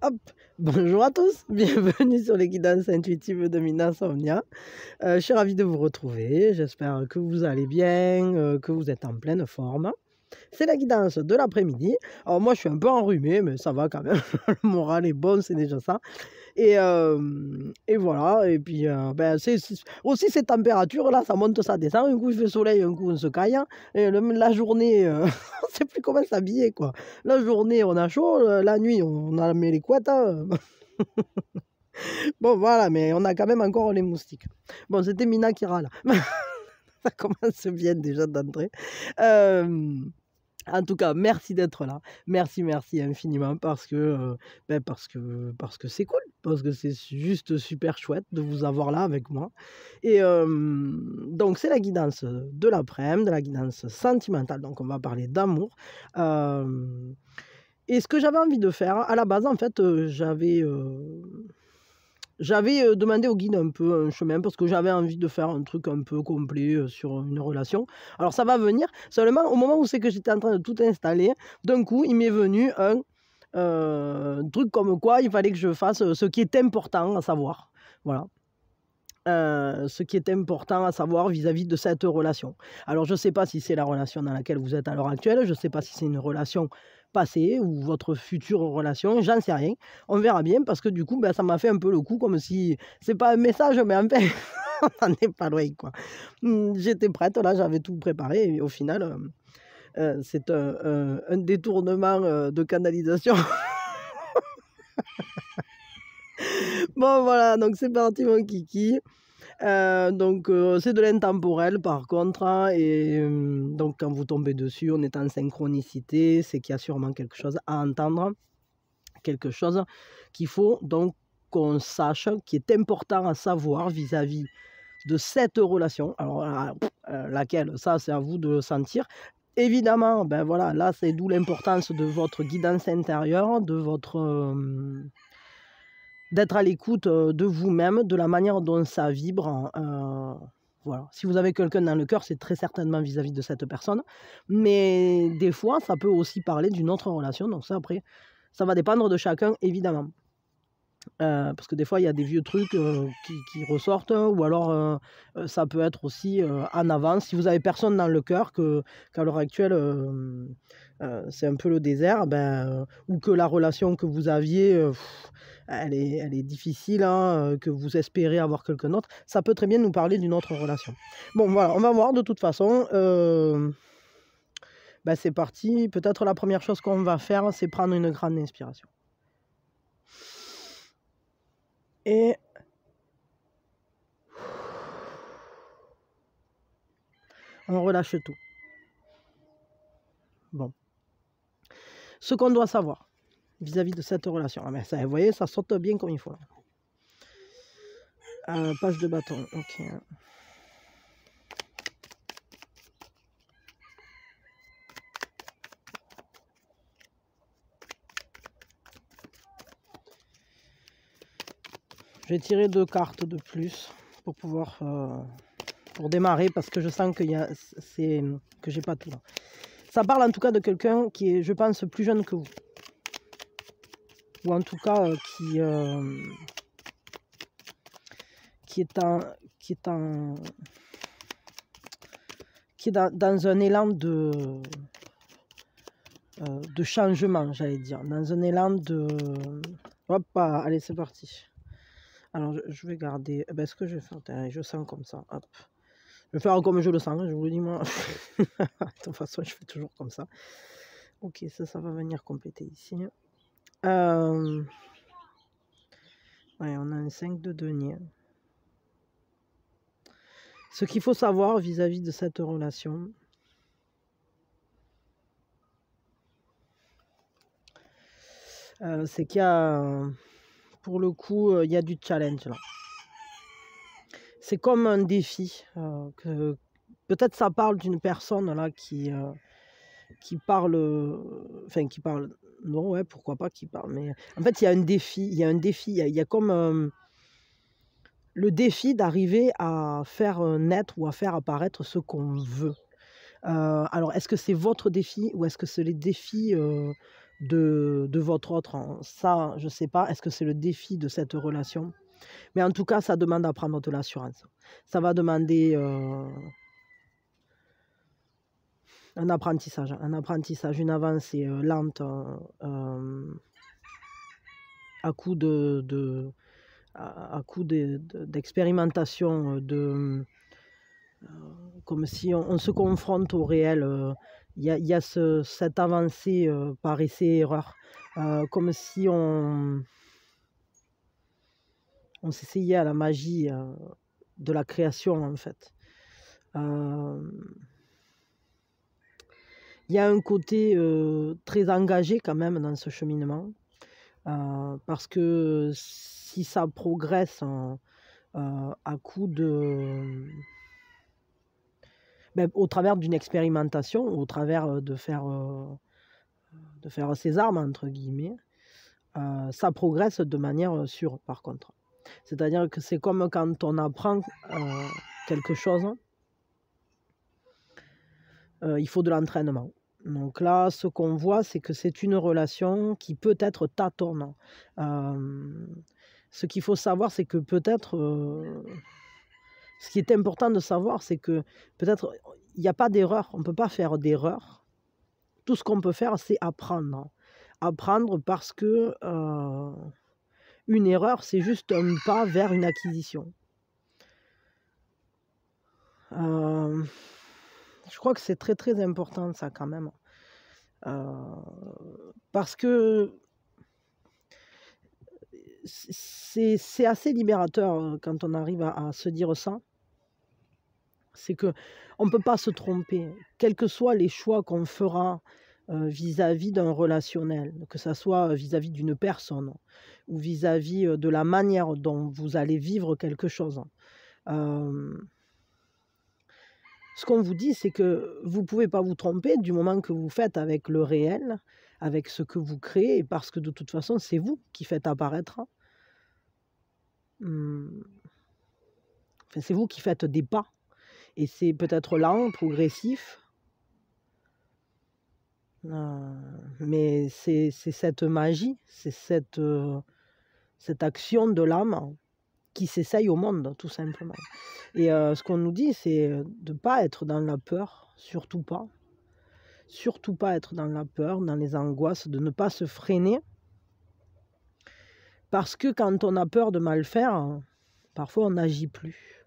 Hop. Bonjour à tous, bienvenue sur les guidances intuitives de Mina Somnia. Euh, je suis ravie de vous retrouver, j'espère que vous allez bien, euh, que vous êtes en pleine forme. C'est la guidance de l'après-midi. Alors moi, je suis un peu enrhumé, mais ça va quand même. Le moral est bon, c'est déjà ça. Et, et voilà. Et puis, euh, ben, aussi ces températures-là, ça monte, ça descend. Un coup, il fait soleil, un coup, on se caille. Et la journée, euh, on ne sait plus comment s'habiller. quoi. La journée, on a chaud. Euh, la nuit, on a mis les couettes. Hein. bon, voilà, mais on a quand même encore les moustiques. Bon, c'était Mina qui râle. ça commence bien déjà d'entrer. En tout cas, merci d'être là. Merci, merci infiniment parce que euh, ben, parce que parce que c'est cool, parce que c'est juste super chouette de vous avoir là avec moi. Et donc c'est la guidance de l'après-midi, de la guidance sentimentale. Donc on va parler d'amour. et ce que j'avais envie de faire, à la base en fait, euh, j'avais euh, j'avais euh, demandé au guide un peu un chemin parce que j'avais envie de faire un truc un peu complet euh, sur une relation. Alors ça va venir. Seulement, au moment où c'est que j'étais en train de tout installer, d'un coup, il m'est venu un euh, truc comme quoi il fallait que je fasse ce qui est important à savoir. Voilà. ce qui est important à savoir vis-à-vis -vis de cette relation. Alors je ne sais pas si c'est la relation dans laquelle vous êtes à l'heure actuelle, je ne sais pas si c'est une relation passé ou votre future relation, j'en sais rien. On verra bien parce que du coup, ben, ça m'a fait un peu le coup comme si c'est pas un message, mais en fait, on n'en est pas loin quoi. Hum, j'étais prête, là, j'avais tout préparé et au final, euh, euh, c'est un, un, détournement euh, de canalisation. bon, voilà, donc c'est parti, mon kiki. Euh, donc euh, c'est de l'intemporel par contre. Hein, et euh, donc quand vous tombez dessus, on est en synchronicité, c'est qu'il y a sûrement quelque chose à entendre, quelque chose qu'il faut donc qu'on sache, qui est important à savoir vis-à-vis de cette relation. Alors laquelle, ça c'est à vous de le sentir. Évidemment, ben voilà, là c'est d'où l'importance de votre guidance intérieure, de votre d'être à l'écoute de vous-même, de la manière dont ça vibre. Hein, voilà. Si vous avez quelqu'un dans le cœur, c'est très certainement vis à -vis de cette personne. Mais des fois, ça peut aussi parler d'une autre relation. Donc ça, après, ça va dépendre de chacun, évidemment. Euh, parce que des fois, il y a des vieux trucs euh, qui, ressortent, hein, ou alors euh, ça peut être aussi en avance. Si vous avez personne dans le cœur, qu'à l'heure actuelle, c'est un peu le désert, ben, ou que la relation que vous aviez, elle, est, difficile, hein, que vous espérez avoir quelqu'un d'autre, ça peut très bien nous parler d'une autre relation. Bon, voilà, on va voir de toute façon. Ben, c'est parti. Peut-être la première chose qu'on va faire, c'est prendre une grande inspiration et on relâche tout. Bon. Ce qu'on doit savoir vis-à-vis de cette relation. Ah, mais ça, vous voyez, ça saute bien comme il faut. Euh, page de bâton, ok. Je vais tirer deux cartes de plus pour pouvoir euh, pour démarrer parce que je sens que, y a, que j'ai pas tout. Ça parle en tout cas de quelqu'un qui est, je pense, plus jeune que vous. Ou en tout cas euh, qui, euh, qui est en, qui est en, qui dans, un élan de, de changement, j'allais dire. Dans un élan de... Hop, ah, allez, c'est parti. Alors, je, vais garder. est eh ben, ce que je vais faire, je sens comme ça. Je vais faire comme je le sens, hein, je vous le dis moi. de toute façon, je fais toujours comme ça. Ok, ça, ça va venir compléter ici. Euh, ouais, on a un 5 de denier. Ce qu'il faut savoir vis-à-vis de cette relation, euh, c'est qu'il y a pour le coup, euh, il y a du challenge là. C'est comme un défi. Euh, que Peut-être ça parle d'une personne là qui, euh, qui parle. Enfin, qui parle. Non, ouais, pourquoi pas qui parle. Mais en fait, il y a un défi. Il y a un défi. Il y, a comme le défi d'arriver à faire naître ou à faire apparaître ce qu'on veut. alors, est-ce que c'est votre défi ou est-ce que c'est les défis de, votre autre. Ça, je ne sais pas. Est-ce que c'est le défi de cette relation Mais en tout cas, ça demande à prendre de l'assurance. Ça va demander euh, un apprentissage, un apprentissage, une avancée euh, lente euh, à coup de, à, coup d'expérimentation, de, comme si on, se confronte au réel il y a, cette avancée euh, par essai-erreur, euh, comme si on, s'essayait à la magie euh, de la création en fait. Il y a un côté très engagé quand même dans ce cheminement, parce que si ça progresse à coup de ben, au travers d'une expérimentation, au travers euh, de faire, euh, de faire ses armes, entre guillemets, euh, ça progresse de manière sûre, par contre. C'est-à-dire que c'est comme quand on apprend quelque chose, il faut de l'entraînement. Donc là, ce qu'on voit, c'est que c'est une relation qui peut être tâtonnante. ce qu'il faut savoir, c'est que peut-être ce qui est important de savoir, c'est que peut-être il n'y a pas d'erreur, on ne peut pas faire d'erreur. Tout ce qu'on peut faire, c'est apprendre. Apprendre parce que euh, une erreur, c'est juste un pas vers une acquisition. Euh, je crois que c'est très très important ça quand même. Euh, parce que c'est assez libérateur quand on arrive à, à se dire ça. C'est que on ne peut pas se tromper, quels que soient les choix qu'on fera euh, vis-à-vis d'un relationnel, que ça soit vis-à-vis d'une personne ou vis-à-vis euh, de la manière dont vous allez vivre quelque chose. ce qu'on vous dit, c'est que vous ne pouvez pas vous tromper du moment que vous faites avec le réel, avec ce que vous créez, parce que de toute façon, c'est vous qui faites apparaître. Mmh. c'est vous qui faites des pas et c'est peut-être lent, progressif. Euh, mais c'est cette magie, c'est cette, euh, cette action de l'âme qui s'essaye au monde, tout simplement. Et euh, ce qu'on nous dit, c'est de ne pas être dans la peur, surtout pas. Surtout pas être dans la peur, dans les angoisses, de ne pas se freiner. Parce que quand on a peur de mal faire, parfois on n'agit plus.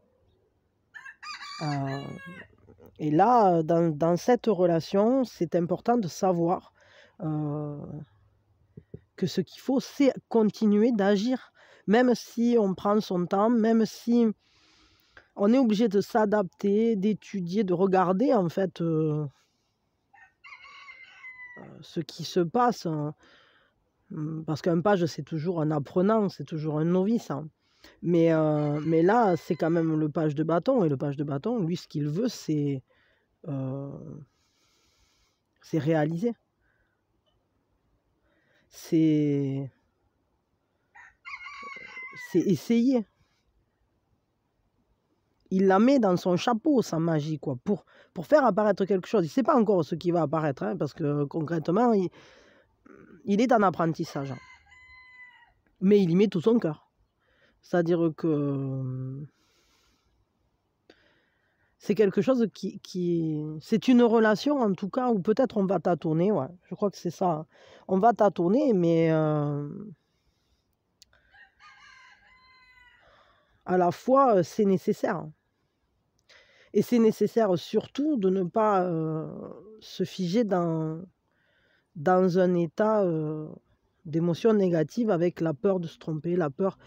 Euh, et là, dans, cette relation, c'est important de savoir euh, que ce qu'il faut, c'est continuer d'agir, même si on prend son temps, même si on est obligé de s'adapter, d'étudier, de regarder en fait euh, ce qui se passe. Hein. Parce qu'un page, c'est toujours un apprenant, c'est toujours un novice. Hein. Mais, euh, mais là, c'est quand même le page de bâton. Et le page de bâton, lui, ce qu'il veut, c'est euh, c'est réaliser. C'est essayer. Il la met dans son chapeau, sa magie, quoi, pour, pour faire apparaître quelque chose. Il ne sait pas encore ce qui va apparaître, hein, parce que euh, concrètement, il, est en apprentissage. Mais il y met tout son cœur. C'est-à-dire que c'est quelque chose qui, c'est une relation en tout cas où peut-être on va tâtonner, ouais. Je crois que c'est ça. On va tâtonner, mais à la fois c'est nécessaire. Et c'est nécessaire surtout de ne pas se figer dans, dans un état d'émotion négative avec la peur de se tromper, la peur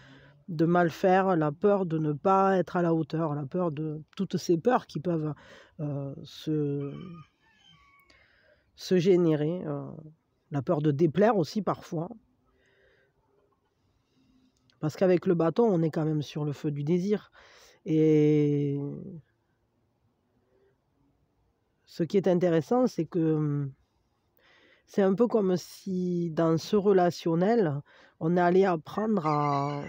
de mal faire, la peur de ne pas être à la hauteur, la peur de toutes ces peurs qui peuvent euh, se, se générer, euh, la peur de déplaire aussi parfois. Parce qu'avec le bâton, on est quand même sur le feu du désir. Et ce qui est intéressant, c'est que hum, c'est un peu comme si dans ce relationnel, on allait apprendre à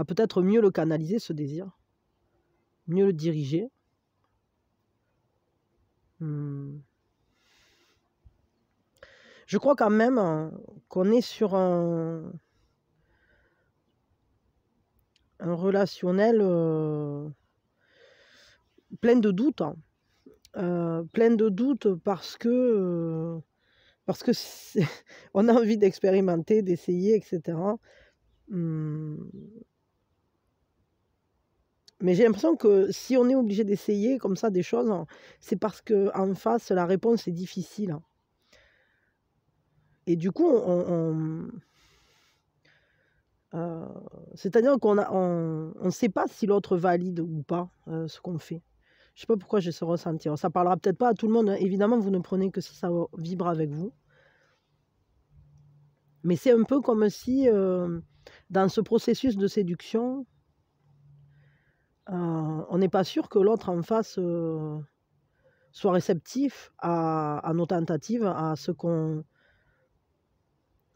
à peut-être mieux le canaliser, ce désir, mieux le diriger. Hmm. Je crois quand même hein, qu'on est sur un, un relationnel euh, plein de doutes. Hein. Euh, plein de doutes parce que euh, parce que on a envie d'expérimenter, d'essayer, etc. Mais j'ai l'impression que si on est obligé d'essayer comme ça des choses, c'est parce qu'en face, la réponse est difficile. Et du coup, on, euh, c'est-à-dire qu'on ne on, sait pas si l'autre valide ou pas euh, ce qu'on fait. Je ne sais pas pourquoi j'ai ce ressenti. Alors, ça parlera peut-être pas à tout le monde. Hein. Évidemment, vous ne prenez que si ça vibre avec vous. Mais c'est un peu comme si, euh, dans ce processus de séduction, euh, on n'est pas sûr que l'autre en face euh, soit réceptif à, nos tentatives, à ce qu'on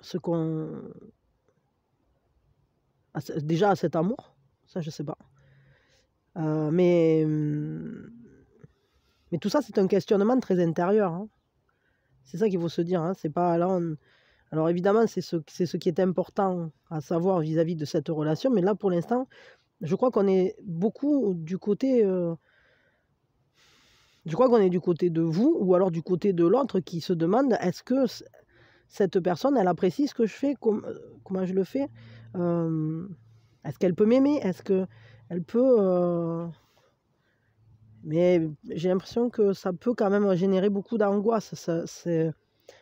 ce qu'on déjà à cet amour, ça je sais pas. Euh, mais mais tout ça c'est un questionnement très intérieur. Hein. C'est ça qu'il faut se dire. Hein. C'est pas là alors évidemment c'est ce c'est ce qui est important à savoir vis à -vis de cette relation, mais là pour l'instant je crois qu'on est beaucoup du côté. Euh, je crois qu'on est du côté de vous ou alors du côté de l'autre qui se demande est-ce que cette personne, elle apprécie ce que je fais, euh, comment je le fais euh, Est-ce qu'elle peut m'aimer Est-ce qu'elle peut. Mais j'ai l'impression que ça peut quand même générer beaucoup d'angoisse,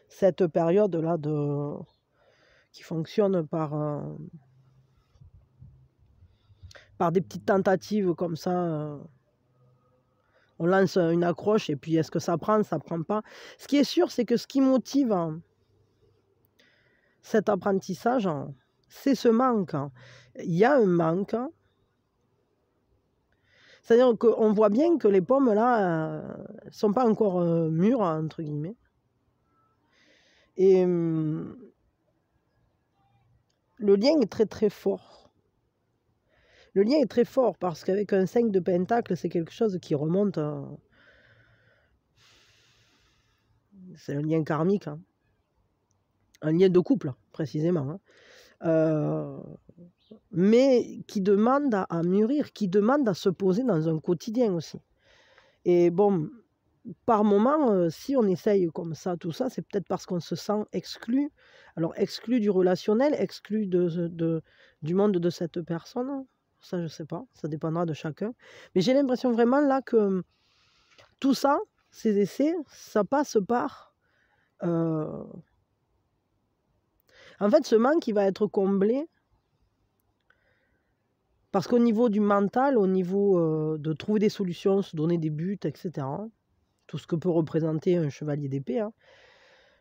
cette période-là de... qui fonctionne par par des petites tentatives comme ça. Euh, on lance une accroche et puis est-ce que ça prend, ça prend pas. Ce qui est sûr, c'est que ce qui motive hein, cet apprentissage, hein, c'est ce manque. Hein. Il y a un manque. C'est-à-dire qu'on voit bien que les pommes, là, ne euh, sont pas encore euh, mûres, entre guillemets. Et hum, le lien est très très fort le lien est très fort parce qu'avec un 5 de pentacle, c'est quelque chose qui remonte. C'est un lien karmique. Hein. Un lien de couple, précisément. Hein. Euh, mais qui demande à, mûrir, qui demande à se poser dans un quotidien aussi. Et bon, par moment, euh, si on essaye comme ça, tout ça, c'est peut-être parce qu'on se sent exclu. Alors exclu du relationnel, exclu du monde de cette personne. Ça, je sais pas. Ça dépendra de chacun. Mais j'ai l'impression vraiment là que hum, tout ça, ces essais, ça passe par. Euh, en fait, ce manque, qui va être comblé. Parce qu'au niveau du mental, au niveau euh, de trouver des solutions, se donner des buts, etc., tout ce que peut représenter un chevalier d'épée, hein.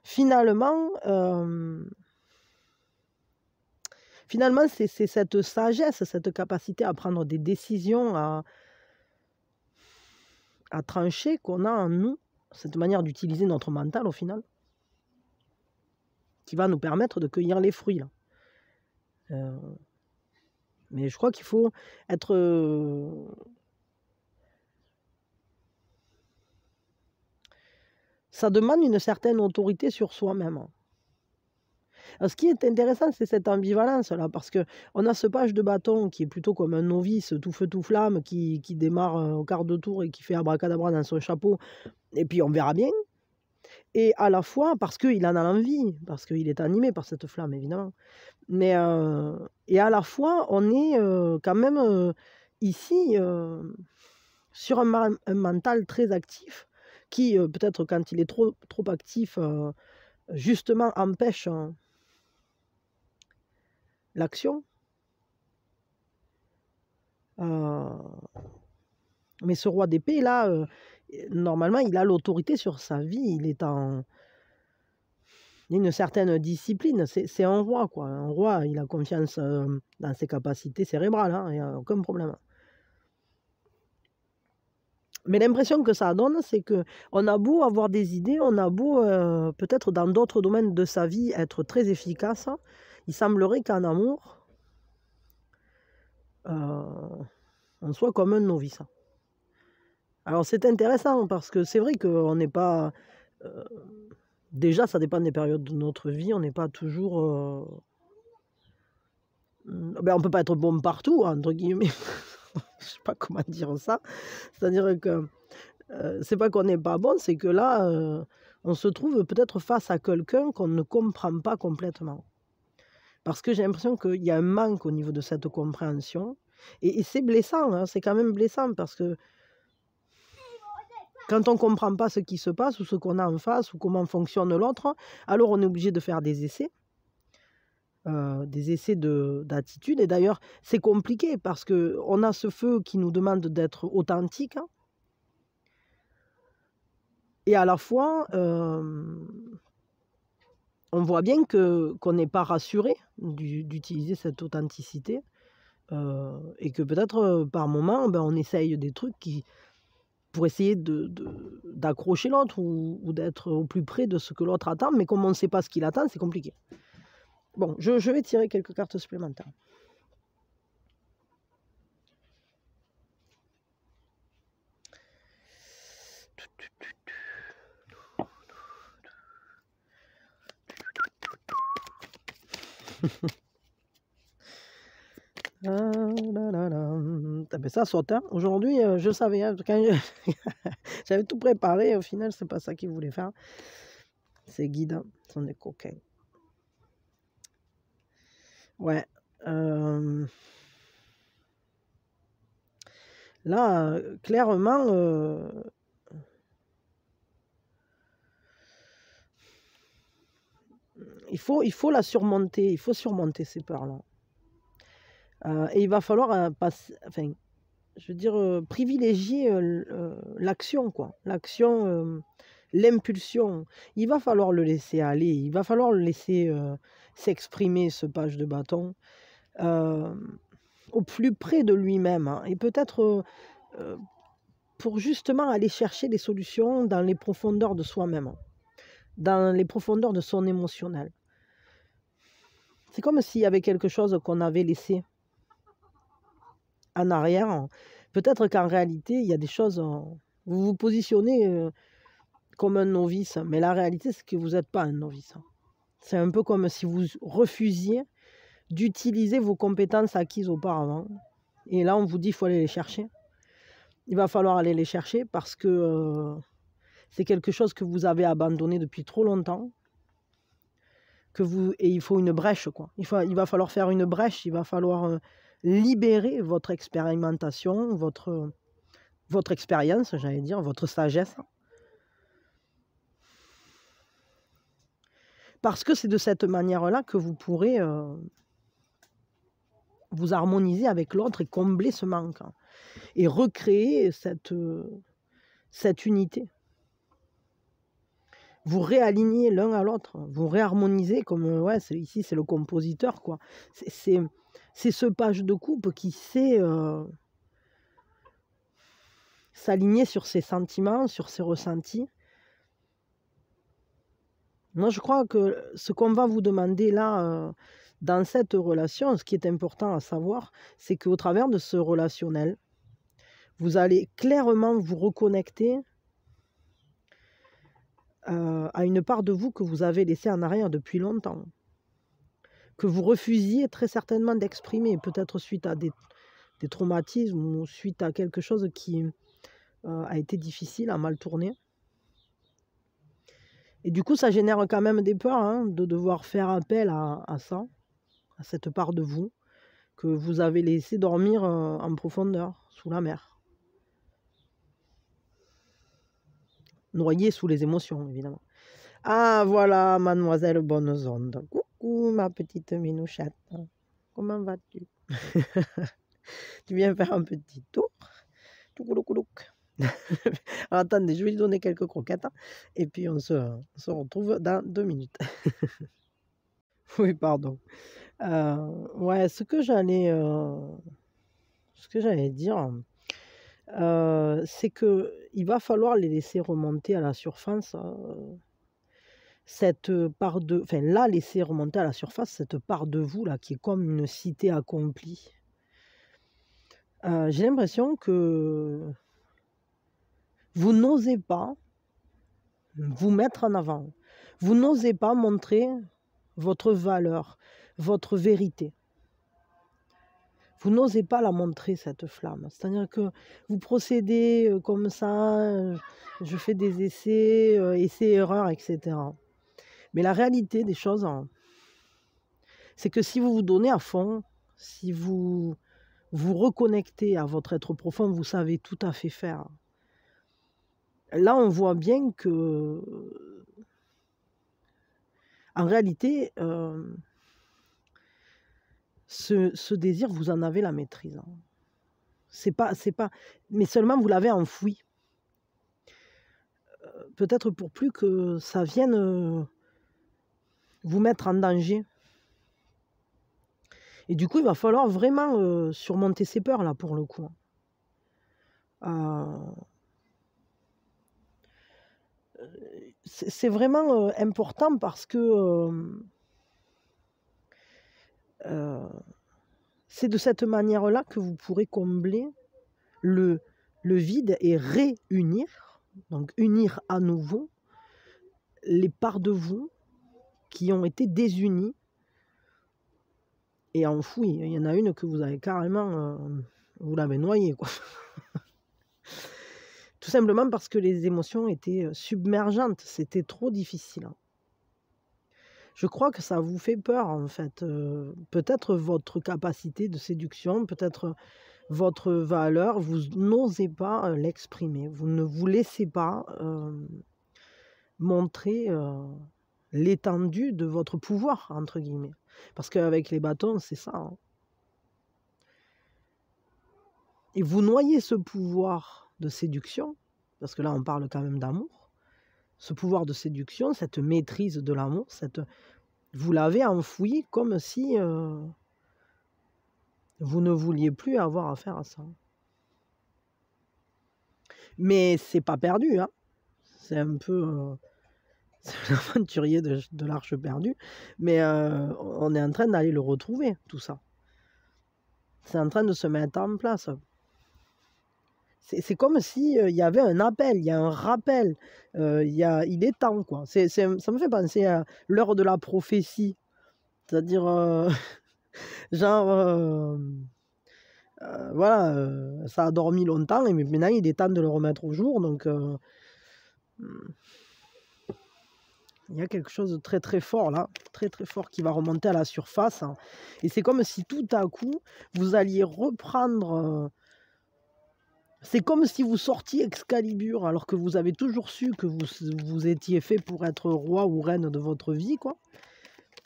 finalement, euh, Finalement, c'est cette sagesse, cette capacité à prendre des décisions, à, trancher qu'on a en nous, cette manière d'utiliser notre mental au final, qui va nous permettre de cueillir les fruits. Euh, mais je crois qu'il faut être... Euh, ça demande une certaine autorité sur soi-même. Hein ce qui est intéressant, c'est cette ambivalence-là, parce qu'on a ce page de bâton qui est plutôt comme un novice tout feu tout flamme, qui, qui démarre euh, au quart de tour et qui fait abracadabra dans son chapeau, et puis on verra bien. Et à la fois parce qu'il en a l'envie, parce qu'il est animé par cette flamme, évidemment. Mais, euh, et à la fois, on est euh, quand même ici sur un, un, mental très actif, qui peut-être quand il est trop, trop actif, justement empêche hein, l'action. Euh, mais ce roi d'épée, là, euh, normalement, il a l'autorité sur sa vie. Il est en. une certaine discipline. C'est un roi, quoi. Un roi, il a confiance euh, dans ses capacités cérébrales. Il n'y a aucun problème. Mais l'impression que ça donne, c'est que on a beau avoir des idées, on a beau, peut-être dans d'autres domaines de sa vie, être très efficace il semblerait qu'en amour, euh, on soit comme un novice. Alors c'est intéressant parce que c'est vrai qu'on n'est pas... Euh, déjà, ça dépend des périodes de notre vie, on n'est pas toujours... On euh, ben, on peut pas être bon partout, entre guillemets. Je sais pas comment dire ça. C'est-à-dire que ce c'est pas qu'on n'est pas bon, c'est que là, on se trouve peut-être face à quelqu'un qu'on ne comprend pas complètement. Parce que j'ai l'impression qu'il y a un manque au niveau de cette compréhension. Et, c'est blessant, hein, c'est quand même blessant parce que quand on ne comprend pas ce qui se passe ou ce qu'on a en face ou comment fonctionne l'autre, alors on est obligé de faire des essais. Euh, des essais d'attitude. et d'ailleurs, c'est compliqué parce qu'on a ce feu qui nous demande d'être authentique. Et à la fois, euh, on voit bien que qu'on n'est pas rassuré d'utiliser cette authenticité euh, et que peut-être euh, par moment, ben, on essaye des trucs qui pour essayer d'accrocher de, l'autre ou, d'être au plus près de ce que l'autre attend, mais comme on ne sait pas ce qu'il attend, c'est compliqué. Bon, je vais tirer quelques cartes supplémentaires. Ah, ça saute. Hein. Aujourd'hui, euh, je savais. Hein, j'avais tout préparé. au final, c'est pas ça qu'il voulait faire. Ces guides sont des coquins. Ouais. Euh, là, euh, clairement, il faut, il faut la surmonter, il faut surmonter ces peurs-là. Euh, et il va falloir euh, enfin, je veux dire, euh, privilégier l'action, quoi. L'action, l'impulsion. Il va falloir le laisser aller, il va falloir le laisser s'exprimer, ce page de bâton, au plus près de lui-même. Hein. Et peut-être pour justement aller chercher des solutions dans les profondeurs de soi-même, dans les profondeurs de son émotionnel. C'est comme s'il y avait quelque chose qu'on avait laissé en arrière. Peut-être qu'en réalité, il y a des choses. Euh, vous vous positionnez euh, comme un novice, mais la réalité, c'est que vous n'êtes pas un novice. C'est un peu comme si vous refusiez d'utiliser vos compétences acquises auparavant. Et là, on vous dit, il faut aller les chercher. Il va falloir aller les chercher parce que euh, c'est quelque chose que vous avez abandonné depuis trop longtemps vous et il faut une brèche quoi. Il, il va falloir faire une brèche, il va falloir euh, libérer votre expérimentation, votre votre expérience, j'allais dire, votre sagesse. Parce que c'est de cette manière-là que vous pourrez euh, vous harmoniser avec l'autre et combler ce manque hein, et recréer cette euh, cette unité vous réalignez l'un à l'autre, vous réharmonisez comme euh, ouais, ici c'est le compositeur quoi. C'est ce page de coupe qui sait euh, s'aligner sur ses sentiments, sur ses ressentis. Moi je crois que ce qu'on va vous demander là euh, dans cette relation, ce qui est important à savoir, c'est qu'au travers de ce relationnel, vous allez clairement vous reconnecter euh, à une part de vous que vous avez laissée en arrière depuis longtemps, que vous refusiez très certainement d'exprimer, peut-être suite à des, traumatismes ou suite à quelque chose qui euh, a été difficile, a mal tourné. Et du coup, ça génère quand même des peurs hein, de devoir faire appel à, à, ça, à cette part de vous que vous avez laissé dormir euh, en profondeur, sous la mer. noyé sous les émotions, évidemment. Ah, voilà, mademoiselle Bonne-Zonde. Coucou, ma petite minouchette. Comment vas-tu Tu viens faire un petit tour coucou. attendez, je vais lui donner quelques croquettes hein, et puis on se, retrouve dans deux minutes. oui, pardon. Euh, ouais, ce que j'allais, euh, ce que j'allais dire, euh, c'est c'est il va falloir les laisser remonter à la surface. Euh, cette part de. Enfin, là, laisser remonter à la surface cette part de vous, là, qui est comme une cité accomplie. Euh, j'ai l'impression que vous n'osez pas vous mettre en avant. Vous n'osez pas montrer votre valeur, votre vérité vous n'osez pas la montrer, cette flamme. C'est-à-dire que vous procédez euh, comme ça, euh, je fais des essais, euh, essais-erreurs, etc. Mais la réalité des choses, hein, c'est que si vous vous donnez à fond, si vous vous reconnectez à votre être profond, vous savez tout à fait faire. Là, on voit bien que, en réalité, ce, désir, vous en avez la maîtrise. Hein. C'est pas, c'est pas, mais seulement vous l'avez enfoui. Euh, peut-être pour plus que ça vienne euh, vous mettre en danger. Et du coup, il va falloir vraiment euh, surmonter ces peurs là pour le coup. Hein. c'est vraiment important parce que euh, c'est de cette manière-là que vous pourrez combler le, vide et réunir, donc unir à nouveau les parts de vous qui ont été désunies et enfouies. Il y en a une que vous avez carrément, euh, vous l'avez noyée, quoi. Tout simplement parce que les émotions étaient euh, submergentes, c'était trop difficile. Hein je crois que ça vous fait peur, en fait. peut-être votre capacité de séduction, peut-être votre valeur, vous n'osez pas l'exprimer, vous ne vous laissez pas montrer l'étendue de votre pouvoir, entre guillemets. Parce qu'avec les bâtons, c'est ça. Hein. Et vous noyez ce pouvoir de séduction, parce que là on parle quand même d'amour, ce pouvoir de séduction, cette maîtrise de l'amour, cette... vous l'avez enfoui comme si euh, vous ne vouliez plus avoir affaire à ça. Mais c'est pas perdu, hein. c'est un peu euh, l'aventurier de, l'arche perdue, mais euh, on est en train d'aller le retrouver, tout ça. C'est en train de se mettre en place c'est comme s'il euh, y avait un appel, il y a un rappel, euh, il est temps. Quoi. ça me fait penser à l'heure de la prophétie. C'est-à-dire, euh, genre, voilà, ça a dormi longtemps et maintenant il est temps de le remettre au jour. Donc, hmm, il y a quelque chose de très très fort là, très très fort qui va remonter à la surface. Hein. Et c'est comme si tout à coup, vous alliez reprendre c'est comme si vous sortiez Excalibur alors que vous avez toujours su que vous, vous étiez fait pour être roi ou reine de votre vie, quoi.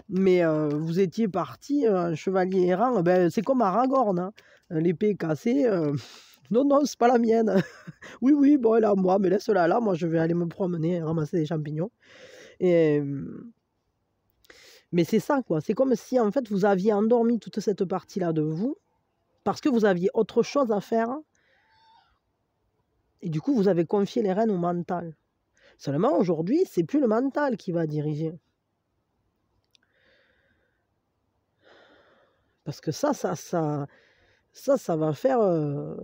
Mais euh, vous étiez parti, euh, chevalier errant, ben, c'est comme Aragorn, hein. l'épée cassée. Euh, non, non, c'est pas la mienne. oui, oui, bon, elle est à moi, mais laisse-la là, moi je vais aller me promener, ramasser des champignons. Mais c'est ça, quoi. C'est comme si en fait vous aviez endormi toute cette partie-là de vous parce que vous aviez autre chose à faire et du coup, vous avez confié les rênes au mental. Seulement, aujourd'hui, ce n'est plus le mental qui va diriger. Parce que ça, ça, ça, ça, ça va faire... Euh,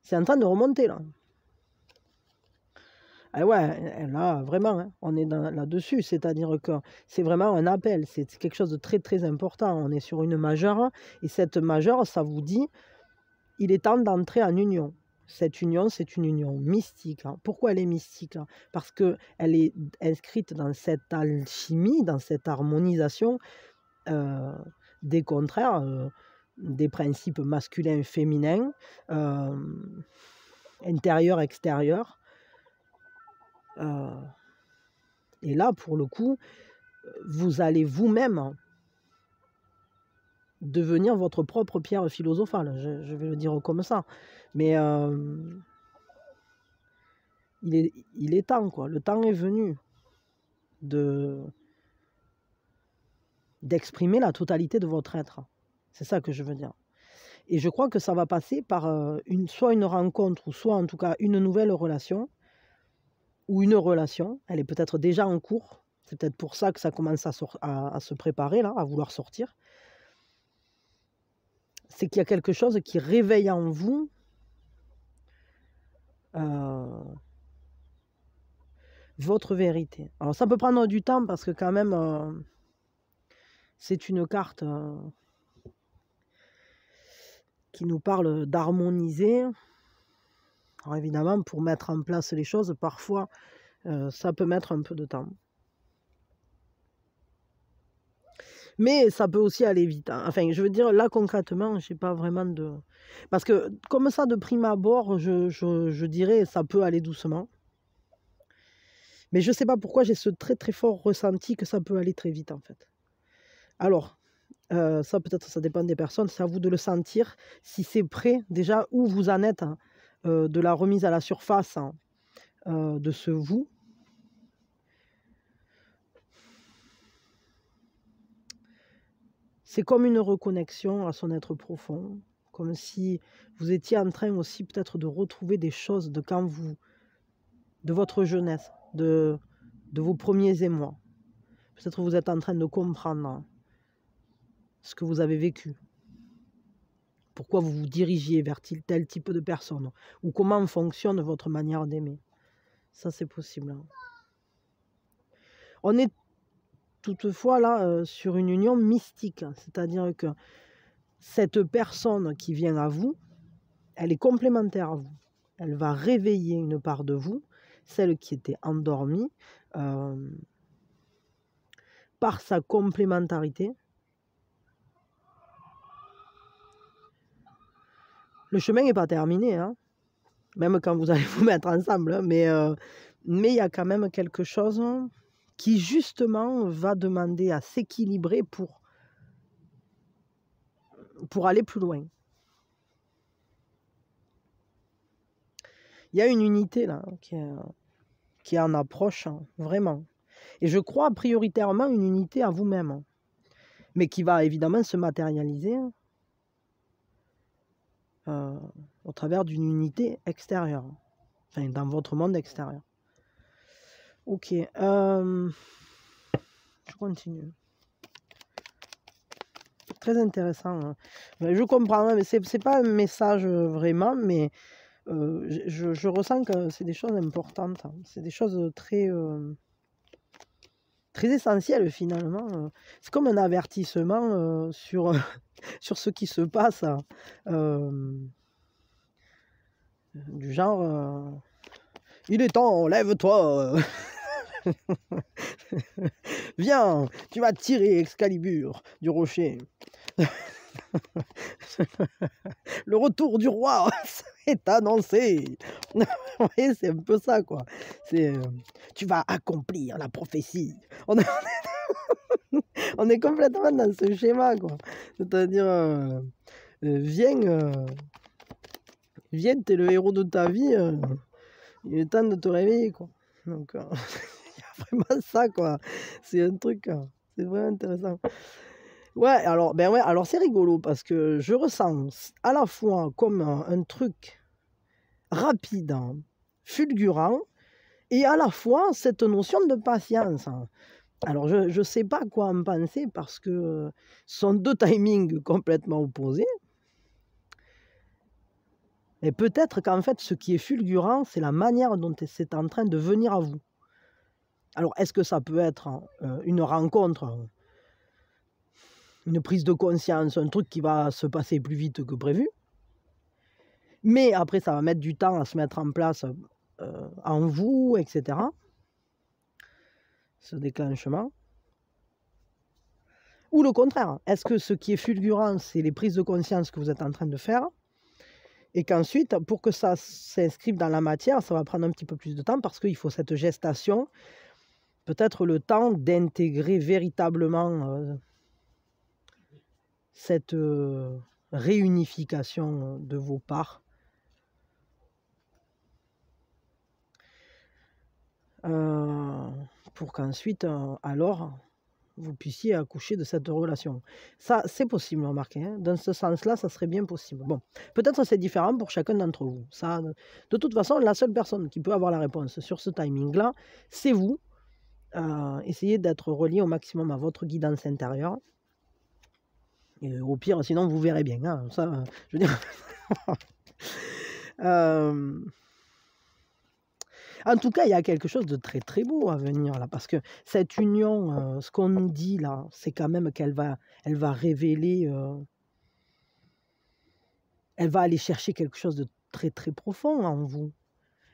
c'est en train de remonter, là. Et ah ouais, là, vraiment, hein, on est là-dessus. C'est-à-dire que c'est vraiment un appel. C'est quelque chose de très, très important. On est sur une majeure. Et cette majeure, ça vous dit, il est temps d'entrer en union cette union, c'est une union mystique. Hein. Pourquoi elle est mystique hein? Parce Parce qu'elle est inscrite dans cette alchimie, dans cette harmonisation euh, des contraires, euh, des principes masculins et féminins, euh, intérieur, extérieur. et là, pour le coup, vous allez vous-même devenir votre propre pierre philosophale, je, vais le dire comme ça. Mais euh, il, est, il est temps, quoi. Le temps est venu de d'exprimer la totalité de votre être. C'est ça que je veux dire. Et je crois que ça va passer par euh, une, soit une rencontre, ou soit en tout cas une nouvelle relation, ou une relation. Elle est peut-être déjà en cours. C'est peut-être pour ça que ça commence à, à se préparer, là, à vouloir sortir c'est qu'il y a quelque chose qui réveille en vous euh, votre vérité. Alors ça peut prendre du temps parce que quand même, euh, c'est une carte euh, qui nous parle d'harmoniser. Alors évidemment, pour mettre en place les choses, parfois, ça peut mettre un peu de temps. Mais ça peut aussi aller vite. Hein. Enfin, je veux dire, là, concrètement, je n'ai pas vraiment de... Parce que comme ça, de prime abord, je, je, dirais, ça peut aller doucement. Mais je ne sais pas pourquoi j'ai ce très très fort ressenti que ça peut aller très vite, en fait. Alors, euh, ça peut-être ça dépend des personnes, c'est à vous de le sentir, si c'est prêt déjà, où vous en êtes hein, euh, de la remise à la surface hein, euh, de ce vous, C'est comme une reconnexion à son être profond, comme si vous étiez en train aussi peut-être de retrouver des choses de quand vous, de votre jeunesse, de, de vos premiers émois. Peut-être vous êtes en train de comprendre ce que vous avez vécu, pourquoi vous vous dirigiez vers tel type de personne ou comment fonctionne votre manière d'aimer. Ça, c'est possible. Hein. On est toutefois là euh, sur une union mystique, c'est-à-dire que cette personne qui vient à vous, elle est complémentaire à vous. Elle va réveiller une part de vous, celle qui était endormie, euh, par sa complémentarité. Le chemin n'est pas terminé, hein. même quand vous allez vous mettre ensemble, hein, mais euh, mais il y a quand même quelque chose qui justement va demander à s'équilibrer pour, pour aller plus loin. Il y a une unité là hein, euh, qui est, en approche, hein, vraiment. Et je crois prioritairement une unité à vous-même, hein, mais qui va évidemment se matérialiser euh, au travers d'une unité extérieure, dans votre monde extérieur. Ok. Euh, je continue. Très intéressant. Hein. Je comprends, hein, mais c'est pas un message vraiment, mais euh, je, ressens que c'est des choses importantes. Hein. C'est des choses très, euh, très essentielles finalement. C'est comme un avertissement sur, sur ce qui se passe. du genre, il est temps, lève-toi Viens, tu vas tirer Excalibur du rocher. le retour du roi est annoncé. c'est un peu ça, quoi. C'est, euh, tu vas accomplir la prophétie. On est, on est complètement dans ce schéma, quoi. C'est-à-dire, euh, euh, viens, viens, t'es le héros de ta vie. il est temps de te réveiller, quoi. Donc. vraiment ça, quoi. C'est un truc, hein. c'est vraiment intéressant. Ouais, alors, ben ouais, alors c'est rigolo parce que je ressens à la fois comme un, truc rapide, hein, fulgurant, et à la fois cette notion de patience. Hein. Alors, je ne sais pas quoi en penser parce que ce sont deux timings complètement opposés. Et peut-être qu'en fait, ce qui est fulgurant, c'est la manière dont c'est en train de venir à vous. Alors, est-ce que ça peut être euh, une rencontre, une prise de conscience, un truc qui va se passer plus vite que prévu Mais après, ça va mettre du temps à se mettre en place euh, en vous, etc. Ce déclenchement. Ou le contraire, est-ce que ce qui est fulgurant, c'est les prises de conscience que vous êtes en train de faire et qu'ensuite, pour que ça s'inscrive dans la matière, ça va prendre un petit peu plus de temps parce qu'il faut cette gestation, peut-être le temps d'intégrer véritablement euh, cette euh, réunification de vos parts. Euh, pour qu'ensuite, alors, vous puissiez accoucher de cette relation. Ça, c'est possible, remarquez. Hein. Dans ce sens-là, ça serait bien possible. Bon, peut-être c'est différent pour chacun d'entre vous. Ça, de toute façon, la seule personne qui peut avoir la réponse sur ce timing-là, c'est vous, essayez d'être relié au maximum à votre guidance intérieure. au pire, sinon vous verrez bien. Hein, ça, euh, je En tout cas, il y a quelque chose de très très beau à venir là, parce que cette union, euh, ce qu'on nous dit là, c'est quand même qu'elle va, elle va révéler, euh elle va aller chercher quelque chose de très très profond en vous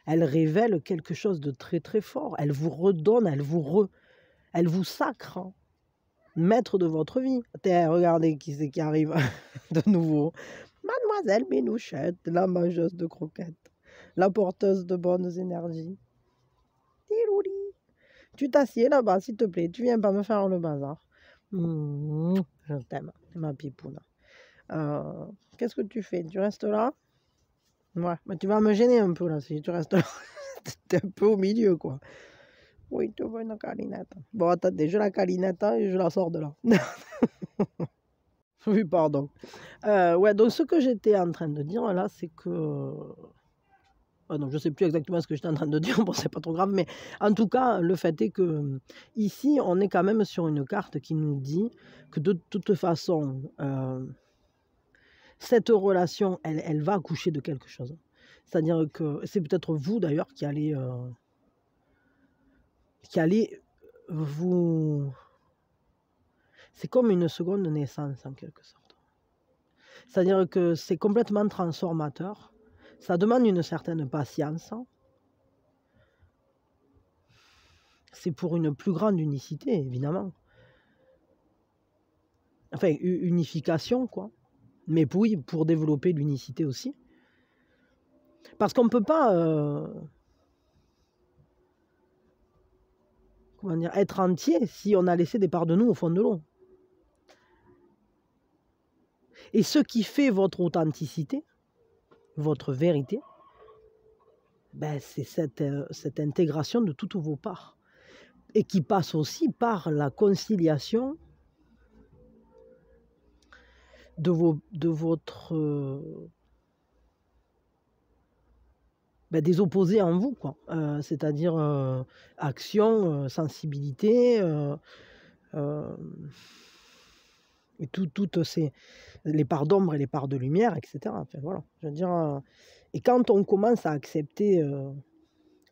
elle révèle quelque chose de très très fort. Elle vous redonne, elle vous re, elle vous sacre, hein. maître de votre vie. regardez qui c'est qui arrive de nouveau. Mademoiselle Minouchette, la mangeuse de croquettes, la porteuse de bonnes énergies. Tu t'assieds là-bas, s'il te plaît. Tu viens pas me faire le bazar. Mmh, je t'aime, ma pipoune. Euh, qu'est-ce que tu fais Tu restes là Ouais, mais bah, tu vas me gêner un peu là, si tu restes un peu au milieu quoi. Oui, tu veux une calinette. Bon, attendez, je la calinette et je la sors de là. oui, pardon. Euh, ouais, donc ce que j'étais en train de dire là, c'est que. Euh, ah non, je ne sais plus exactement ce que j'étais en train de dire, bon, c'est pas trop grave, mais en tout cas, le fait est que ici, on est quand même sur une carte qui nous dit que de toute façon, euh, cette relation, elle, va accoucher de quelque chose. C'est-à-dire que c'est peut-être vous d'ailleurs qui allez, euh, qui allez vous. C'est comme une seconde naissance en quelque sorte. C'est-à-dire que c'est complètement transformateur. Ça demande une certaine patience. C'est pour une plus grande unicité, évidemment. Enfin, unification, quoi mais pour, pour développer l'unicité aussi. Parce qu'on ne peut pas euh, être entier si on a laissé des parts de nous au fond de l'eau. Et ce qui fait votre authenticité, votre vérité, ben, c'est cette, euh, cette intégration de toutes vos parts. Et qui passe aussi par la conciliation de, vos, de votre. Euh, bah, des opposés en vous, quoi. Euh, c'est-à-dire euh, action, sensibilité, et tout, toutes ces. les parts d'ombre et les parts de lumière, etc. Enfin, voilà. Je veux dire. et quand on commence à accepter.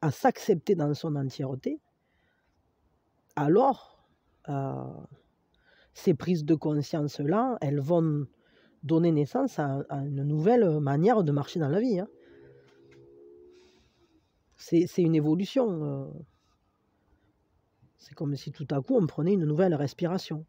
à s'accepter dans son entièreté, alors ces prises de conscience-là, elles vont donner naissance à, une nouvelle manière de marcher dans la vie. Hein. C'est une évolution. Euh. C'est comme si tout à coup on prenait une nouvelle respiration.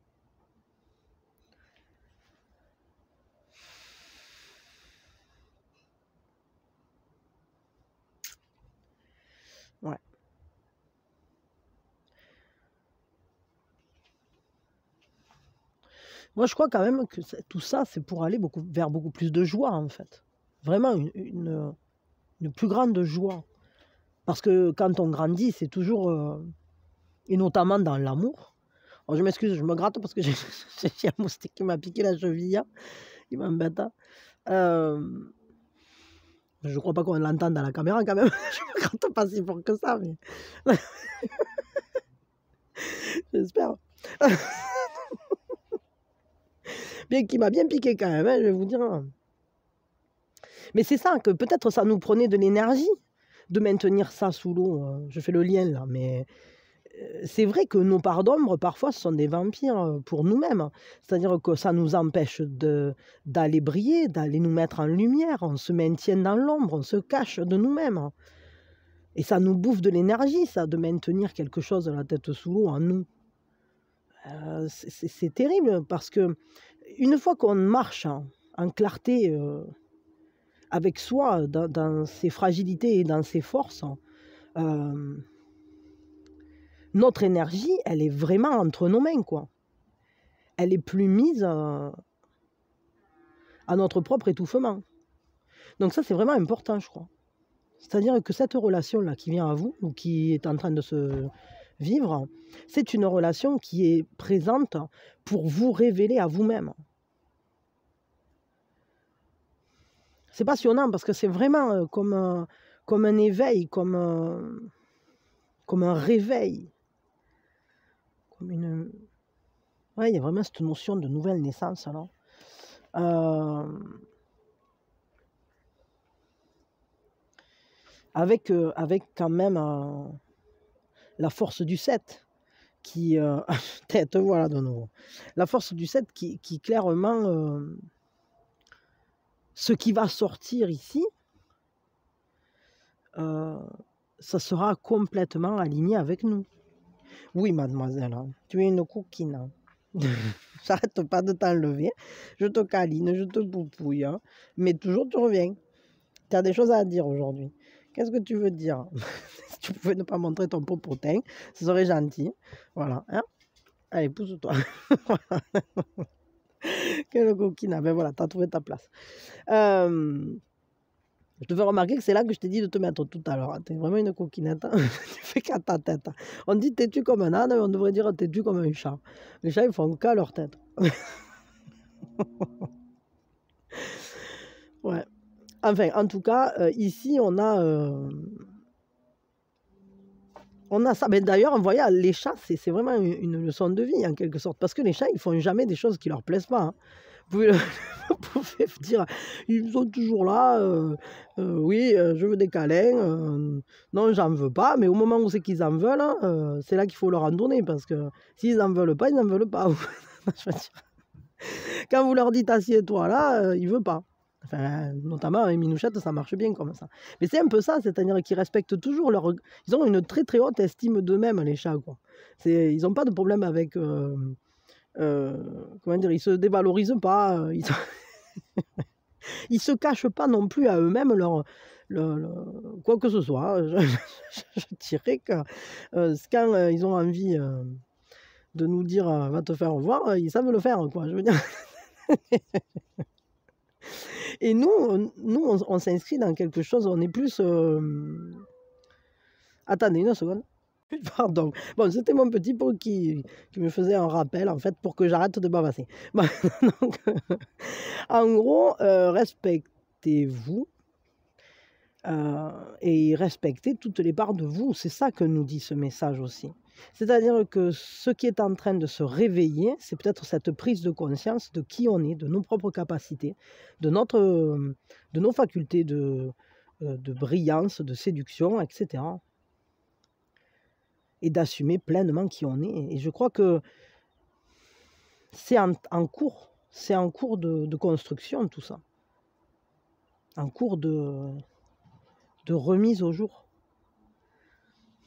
Moi, je crois quand même que tout ça, c'est pour aller beaucoup, vers beaucoup plus de joie, en fait. Vraiment, une, plus grande joie. Parce que quand on grandit, c'est toujours, euh, et notamment dans l'amour. je m'excuse, je me gratte parce que j'ai un moustique qui m'a piqué la cheville. Hein. Il m'embête. Je hein. ne euh, je crois pas qu'on l'entende dans la caméra quand même. je me gratte pas si fort que ça, mais. J'espère. bien qui m'a bien piqué quand même, hein, je vais vous dire. Mais c'est ça, que peut-être ça nous prenait de l'énergie de maintenir ça sous l'eau. Hein. Je fais le lien là, mais euh, c'est vrai que nos parts d'ombre, parfois, sont des vampires euh, pour nous-mêmes. C'est-à-dire que ça nous empêche d'aller briller, d'aller nous mettre en lumière. On se maintient dans l'ombre, on se cache de nous-mêmes. Et ça nous bouffe de l'énergie, ça, de maintenir quelque chose de la tête sous l'eau en nous. Euh, c'est terrible parce que une fois qu'on marche en, clarté euh, avec soi, dans, ses fragilités et dans ses forces, euh, notre énergie, elle est vraiment entre nos mains, quoi. Elle est plus mise à notre propre étouffement. Donc ça, c'est vraiment important, je crois. C'est-à-dire que cette relation-là qui vient à vous ou qui est en train de se vivre, c'est une relation qui est présente pour vous révéler à vous-même. C'est passionnant parce que c'est vraiment euh, comme un, comme un éveil, comme un, comme un réveil. Comme une... il y a vraiment cette notion de nouvelle naissance. Alors. Euh, avec, euh, avec quand même la force du 7 qui euh, te voilà de nouveau la force du 7 qui, clairement euh, ce qui va sortir ici euh, ça sera complètement aligné avec nous oui mademoiselle hein, tu es une coquine hein. j'arrête pas de t'enlever hein. je te câline je te poupouille mais toujours tu reviens tu as des choses à dire aujourd'hui qu'est-ce que tu veux dire tu pouvais ne pas montrer ton pot teint. ce serait gentil. Voilà. Hein? Allez, pousse-toi. Quelle coquine. Mais ah ben voilà, t'as trouvé ta place. Je te remarquer que c'est là que je t'ai dit de te mettre tout à l'heure. Hein. T'es vraiment une coquinette. Hein. tu fais qu'à ta tête. On dit t'es-tu comme un âne, mais on devrait dire t'es-tu comme un chat. Les chats, ils font qu'à leur tête. ouais. Enfin, en tout cas, euh, ici, on a. Euh, on a ça. Mais d'ailleurs, on voyait les chats, c'est vraiment une, leçon de vie en quelque sorte, parce que les chats, ils font jamais des choses qui leur plaisent pas. Hein. Vous, pouvez, dire, ils sont toujours là. Euh, euh, oui, euh, je veux des câlins. non, j'en veux pas. Mais au moment où c'est qu'ils en veulent, hein, c'est là qu'il faut leur en donner, parce que s'ils n'en veulent pas, ils n'en veulent pas. Quand vous leur dites assieds-toi là, ne veulent pas notamment les hein, Minouchette, ça marche bien comme ça. Mais c'est un peu ça, c'est-à-dire qu'ils respectent toujours leur. Ils ont une très très haute estime d'eux-mêmes, les chats, quoi. Ils n'ont pas de problème avec. Euh, euh, comment dire Ils se dévalorisent pas. Euh, ils, se cachent pas non plus à eux-mêmes leur. quoi que ce soit, je, dirais que quand ils ont envie de nous dire va te faire voir, ils savent le faire, quoi. Je veux dire. Et nous, on, nous, on, s'inscrit dans quelque chose, on est plus... Euh, attendez une seconde. Pardon. Bon, c'était mon petit pot qui, me faisait un rappel, en fait, pour que j'arrête de bavasser. en gros, euh, respectez-vous euh, et respectez toutes les parts de vous. C'est ça que nous dit ce message aussi. C'est-à-dire que ce qui est en train de se réveiller, c'est peut-être cette prise de conscience de qui on est, de nos propres capacités, de, notre, de nos facultés de, euh, brillance, de séduction, etc. Et d'assumer pleinement qui on est. Et je crois que c'est en, cours, c'est en cours de, construction tout ça. En cours de remise au jour,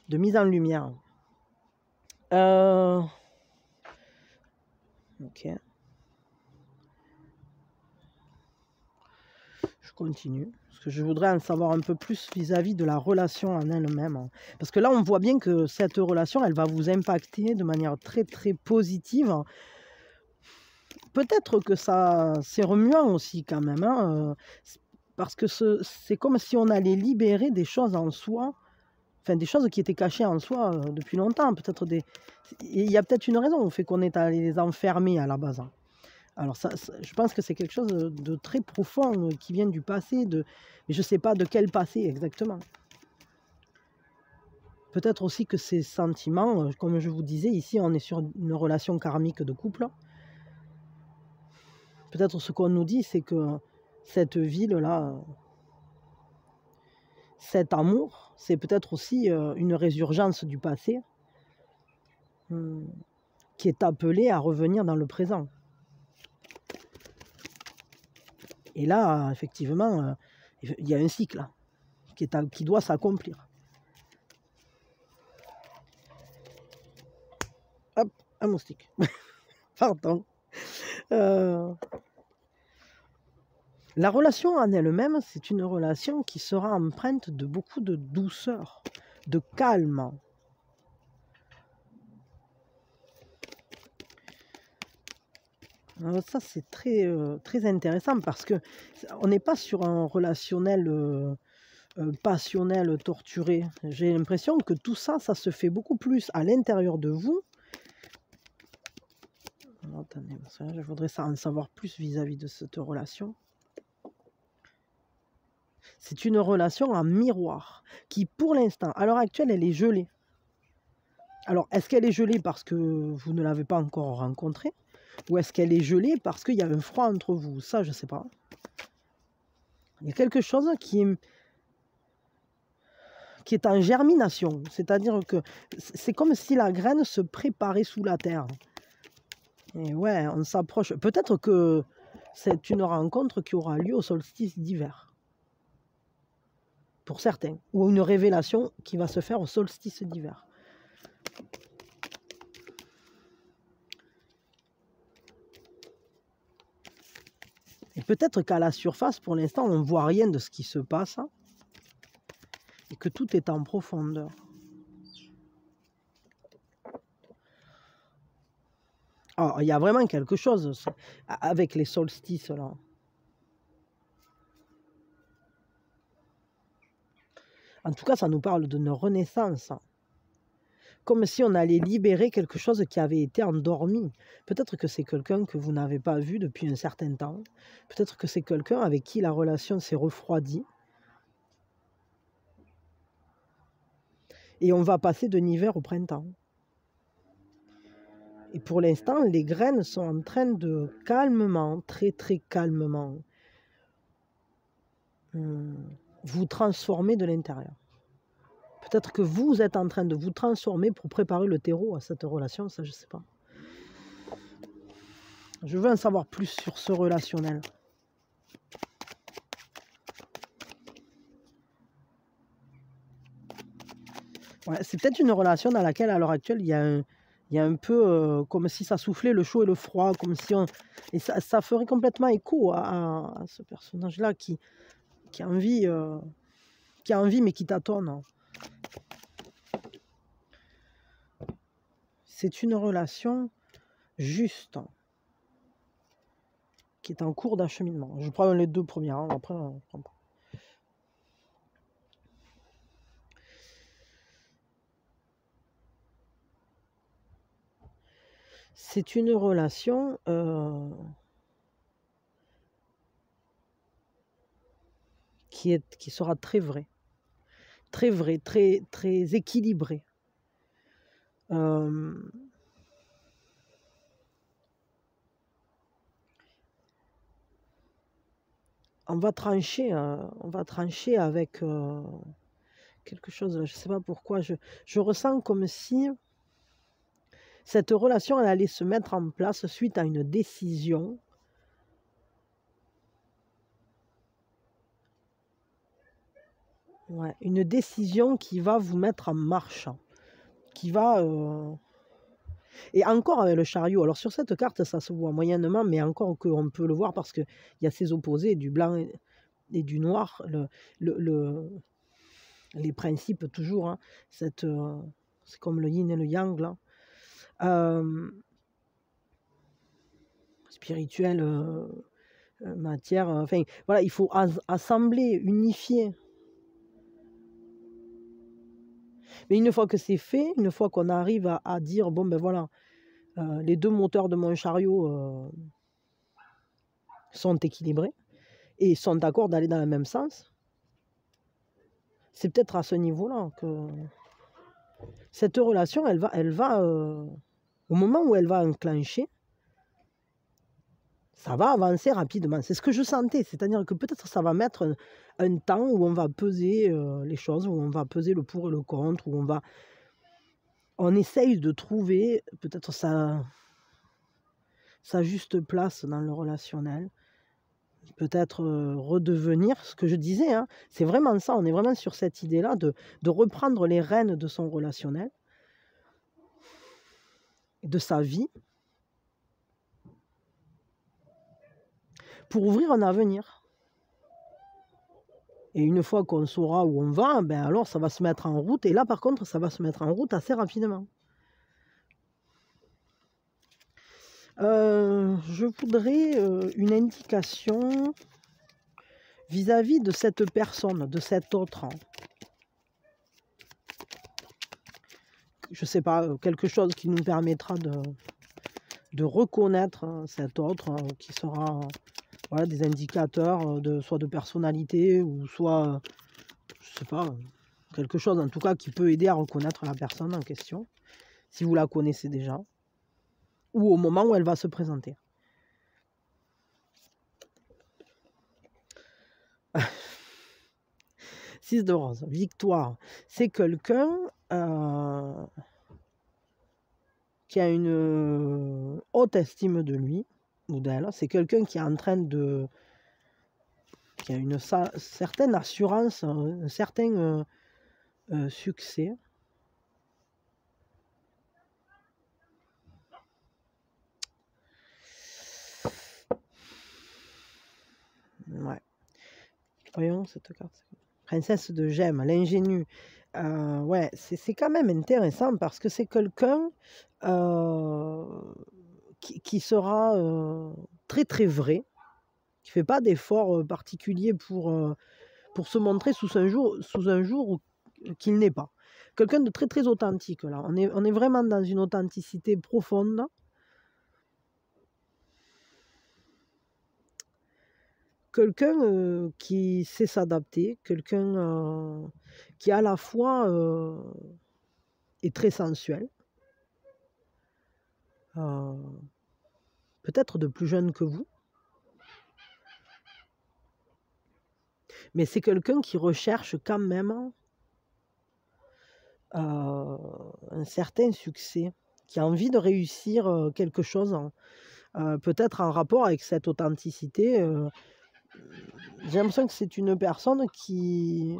de mise en lumière. Euh, ok. Je continue. Parce que je voudrais en savoir un peu plus vis-à-vis de la relation en elle-même. Parce que là, on voit bien que cette relation, elle va vous impacter de manière très, très positive. Peut-être que ça, c'est remuant aussi quand même. Hein, euh, parce que c'est comme si on allait libérer des choses en soi des choses qui étaient cachées en soi euh, depuis longtemps. Peut-être Il y a peut-être une raison au fait qu'on est allé les enfermer à la base. Hein. Alors, je pense que c'est quelque chose de très profond euh, qui vient du passé, de, je ne sais pas de quel passé exactement. Peut-être aussi que ces sentiments, euh, comme je vous disais, ici on est sur une relation karmique de couple. Peut-être ce qu'on nous dit, c'est que cette ville-là, cet amour, c'est peut-être aussi euh, une résurgence du passé hum, qui est appelée à revenir dans le présent. Et là, effectivement, euh, il y a un cycle qui, est qui doit s'accomplir. Hop, un moustique. Pardon. Euh, la relation en elle-même, c'est une relation qui sera empreinte de beaucoup de douceur, de calme. Euh, ça, c'est très, euh, très intéressant parce que on n'est pas sur un relationnel euh, passionnel torturé. J'ai l'impression que tout ça, ça se fait beaucoup plus à l'intérieur de vous. attendez, je voudrais en savoir plus vis à -vis de cette relation. C'est une relation en miroir qui, pour l'instant, à l'heure actuelle, elle est gelée. Alors, est-ce qu'elle est gelée parce que vous ne l'avez pas encore rencontrée Ou est-ce qu'elle est gelée parce qu'il y a un froid entre vous Ça, je ne sais pas. Il y a quelque chose qui est, qui est en germination. C'est-à-dire que c'est comme si la graine se préparait sous la terre. Et ouais, on s'approche. Peut-être que c'est une rencontre qui aura lieu au solstice d'hiver pour certains, ou une révélation qui va se faire au solstice d'hiver. Et peut-être qu'à la surface, pour l'instant, on ne voit rien de ce qui se passe et que tout est en profondeur. Ah, il y a vraiment quelque chose avec les solstices là. En tout cas, ça nous parle d'une renaissance. Comme si on allait libérer quelque chose qui avait été endormi. Peut-être que c'est quelqu'un que vous n'avez pas vu depuis un certain temps. Peut-être que c'est quelqu'un avec qui la relation s'est refroidie. Et on va passer de l'hiver au printemps. Et pour l'instant, les graines sont en train de calmement, très très calmement. Hum vous transformer de l'intérieur. Peut-être que vous êtes en train de vous transformer pour préparer le terreau à cette relation, ça je ne sais pas. Je veux en savoir plus sur ce relationnel. c'est peut-être une relation dans laquelle, à l'heure actuelle, il y a un, il y a un peu euh, comme si ça soufflait le chaud et le froid, comme si on... Et ça, ferait complètement écho à, à ce personnage-là qui, qui a envie, euh, qui a envie mais qui tâtonne. C'est une relation juste qui est en cours d'acheminement. Je prends les deux premières, hein, après C'est une relation euh, qui, qui sera très vrai, très vrai, très, très équilibré. Euh, on va trancher, hein. on va trancher avec euh, quelque chose. Je ne sais pas pourquoi. Je, je, ressens comme si cette relation elle allait se mettre en place suite à une décision une décision qui va vous mettre en marche, qui va... Euh, et encore avec le chariot, alors sur cette carte, ça se voit moyennement, mais encore qu'on peut le voir parce qu'il y a ses opposés, du blanc et, du noir, le, les principes toujours, hein. cette, euh, c'est comme le yin et le yang, là. Euh, spirituel, matière, enfin voilà, il faut assembler, unifier Mais une fois que c'est fait, une fois qu'on arrive à, dire, bon ben voilà, euh, les deux moteurs de mon chariot euh, sont équilibrés et sont d'accord d'aller dans le même sens, c'est peut-être à ce niveau-là que cette relation, elle va, elle va euh, au moment où elle va enclencher, ça va avancer rapidement. C'est ce que je sentais. C'est-à-dire que peut-être ça va mettre un, temps où on va peser euh, les choses, où on va peser le pour et le contre, où on va. On essaye de trouver peut-être sa, sa juste place dans le relationnel. Peut-être euh, redevenir ce que je disais. Hein. C'est vraiment ça. On est vraiment sur cette idée-là de, de reprendre les rênes de son relationnel, de sa vie, pour ouvrir un avenir. Et une fois qu'on saura où on va, ben alors ça va se mettre en route. Et là, par contre, ça va se mettre en route assez rapidement. Euh, je voudrais euh, une indication vis-à-vis de cette personne, de cet autre. Je ne sais pas, euh, quelque chose qui nous permettra de reconnaître cet autre qui sera des indicateurs, euh, de, soit de personnalité ou soit, euh, je sais pas, euh, quelque chose en tout cas qui peut aider à reconnaître la personne en question, si vous la connaissez déjà, ou au moment où elle va se présenter. 6 de rose, victoire. C'est quelqu'un qui a une haute estime de lui, c'est quelqu'un qui est en train de. qui a une certaine assurance, un certain euh, euh, succès. Ouais. Voyons cette carte. Princesse de Gemme, l'ingénue. Euh, ouais, c'est quand même intéressant parce que c'est quelqu'un. Euh, qui, sera très très vrai, qui fait pas d'effort particulier pour, pour se montrer sous un jour, sous un jour qu'il n'est pas. Quelqu'un de très très authentique là. On est, on est vraiment dans une authenticité profonde. quelqu'un qui sait s'adapter, quelqu'un qui à la fois est très sensuel, euh, peut-être de plus jeune que vous. Mais c'est quelqu'un qui recherche quand même euh, un certain succès, qui a envie de réussir euh, quelque chose, hein. peut-être en rapport avec cette authenticité. J'ai l'impression que c'est une personne qui,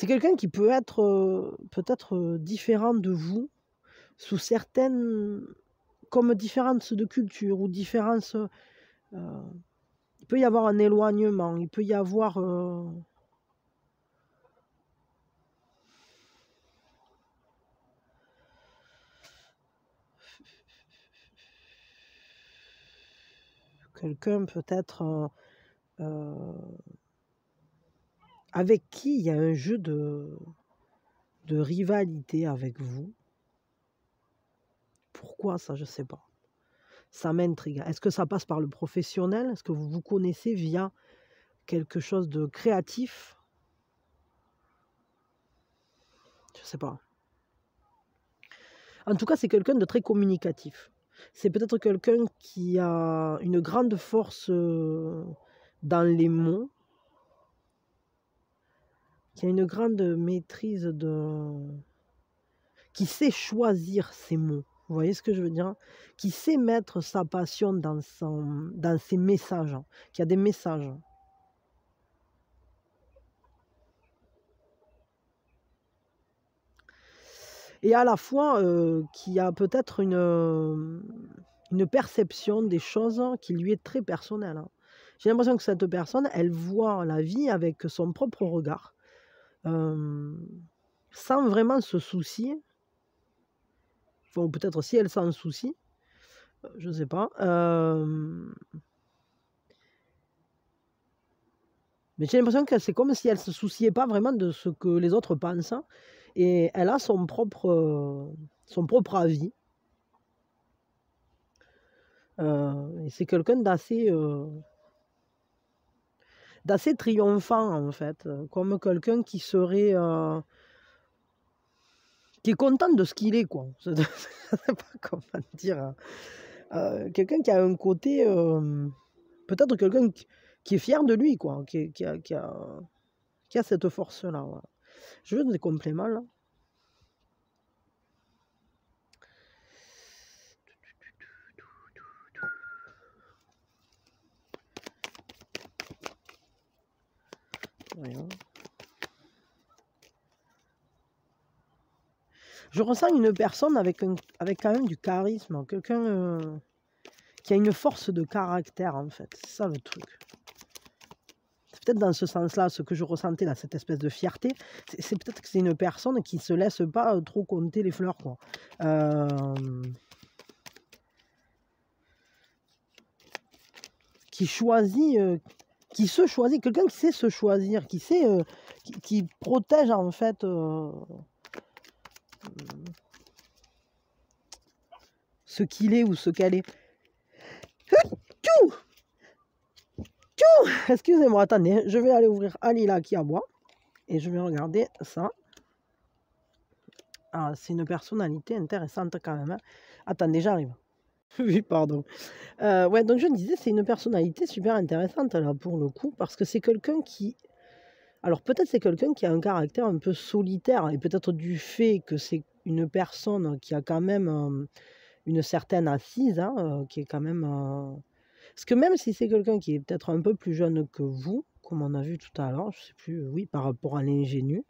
C'est quelqu'un qui peut être euh, peut-être euh, différent de vous sous certaines. comme différences de culture ou différences. Euh, il peut y avoir un éloignement, il peut y avoir. quelqu'un peut-être avec qui il y a un jeu de, de rivalité avec vous. Pourquoi ça, je ne sais pas. Ça m'intrigue. Est-ce que ça passe par le professionnel Est-ce que vous vous connaissez via quelque chose de créatif Je ne sais pas. En tout cas, c'est quelqu'un de très communicatif. C'est peut-être quelqu'un qui a une grande force euh, dans les mots, qui a une grande maîtrise de. qui sait choisir ses mots. Vous voyez ce que je veux dire Qui sait mettre sa passion dans, dans ses messages, qui a des messages. Et à la fois euh, qui a peut-être une, une perception des choses qui lui est très personnelle. J'ai l'impression que cette personne, elle voit la vie avec son propre regard sans vraiment se soucier, peut-être si elle s'en soucie, euh, je ne sais pas. Mais j'ai l'impression que c'est comme si elle ne se souciait pas vraiment de ce que les autres pensent. Hein, et elle a son propre, son propre avis. c'est quelqu'un d'assez d'assez triomphant en fait, euh, comme quelqu'un qui serait euh, qui est content de ce qu'il est quoi. Je pas comment dire. Hein. Euh, quelqu'un qui a un côté peut-être quelqu'un qui est fier de lui quoi, qui, a, qui, a, cette force là. Je veux des compléments là. Je ressens une personne avec, un, avec quand même du charisme, hein. quelqu'un euh, qui a une force de caractère en fait. C'est ça le truc. C'est peut-être dans ce sens-là ce que je ressentais là, cette espèce de fierté. C'est peut-être que c'est une personne qui se laisse pas euh, trop compter les fleurs quoi. Euh, qui choisit qui se choisit, quelqu'un qui sait se choisir, qui sait, euh, qui, protège en fait euh, euh, ce qu'il est ou ce qu'elle est. Excusez-moi, attendez, je vais aller ouvrir Alila qui aboie et je vais regarder ça. Ah, c'est une personnalité intéressante quand même. Hein. Attendez, j'arrive. Oui, pardon. Euh, ouais, donc je disais, c'est une personnalité super intéressante là pour le coup, parce que c'est quelqu'un qui. Alors peut-être c'est quelqu'un qui a un caractère un peu solitaire, et peut-être du fait que c'est une personne qui a quand même euh, une certaine assise, hein, euh, qui est quand même. Parce que même si c'est quelqu'un qui est peut-être un peu plus jeune que vous, comme on a vu tout à l'heure, je sais plus, oui, par rapport à l'ingénu,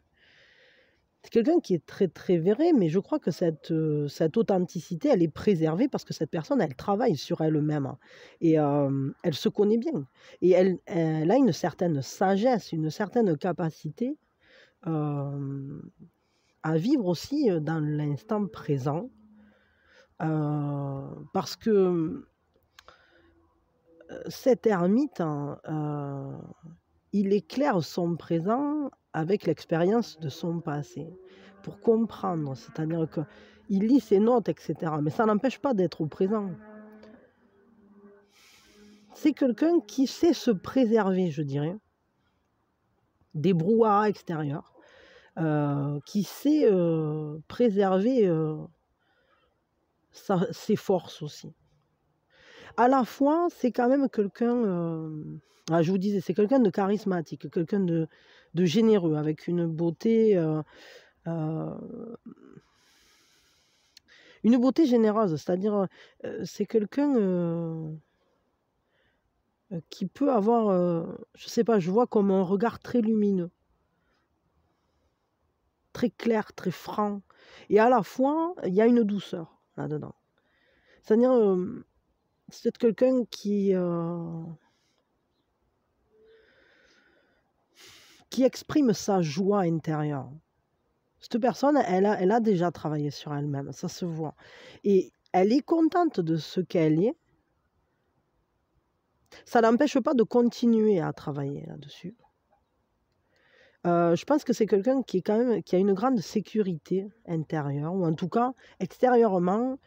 c'est quelqu'un qui est très très véré, mais je crois que cette, euh, cette authenticité, elle est préservée parce que cette personne, elle travaille sur elle-même hein. et elle se connaît bien. Et elle, a une certaine sagesse, une certaine capacité à vivre aussi dans l'instant présent parce que cet ermite, hein, il éclaire son présent avec l'expérience de son passé, pour comprendre, c'est-à-dire qu'il lit ses notes, etc. Mais ça n'empêche pas d'être au présent. C'est quelqu'un qui sait se préserver, je dirais, des brouhahas extérieurs, euh, qui sait euh, préserver euh, ses forces aussi. À la fois, c'est quand même quelqu'un, ah, je vous disais, c'est quelqu'un de charismatique, quelqu'un de, de généreux, avec une beauté, euh, euh, une beauté généreuse. C'est-à-dire, euh, c'est quelqu'un qui peut avoir, je sais pas, je vois comme un regard très lumineux, très clair, très franc, et à la fois, il y a une douceur là-dedans. C'est-à-dire, c'est quelqu'un qui qui exprime sa joie intérieure. Cette personne, elle a, elle a déjà travaillé sur elle-même, ça se voit. Et elle est contente de ce qu'elle est. Ça n'empêche pas de continuer à travailler là-dessus. Euh, je pense que c'est quelqu'un qui qui a une grande sécurité intérieure ou en tout cas extérieurement,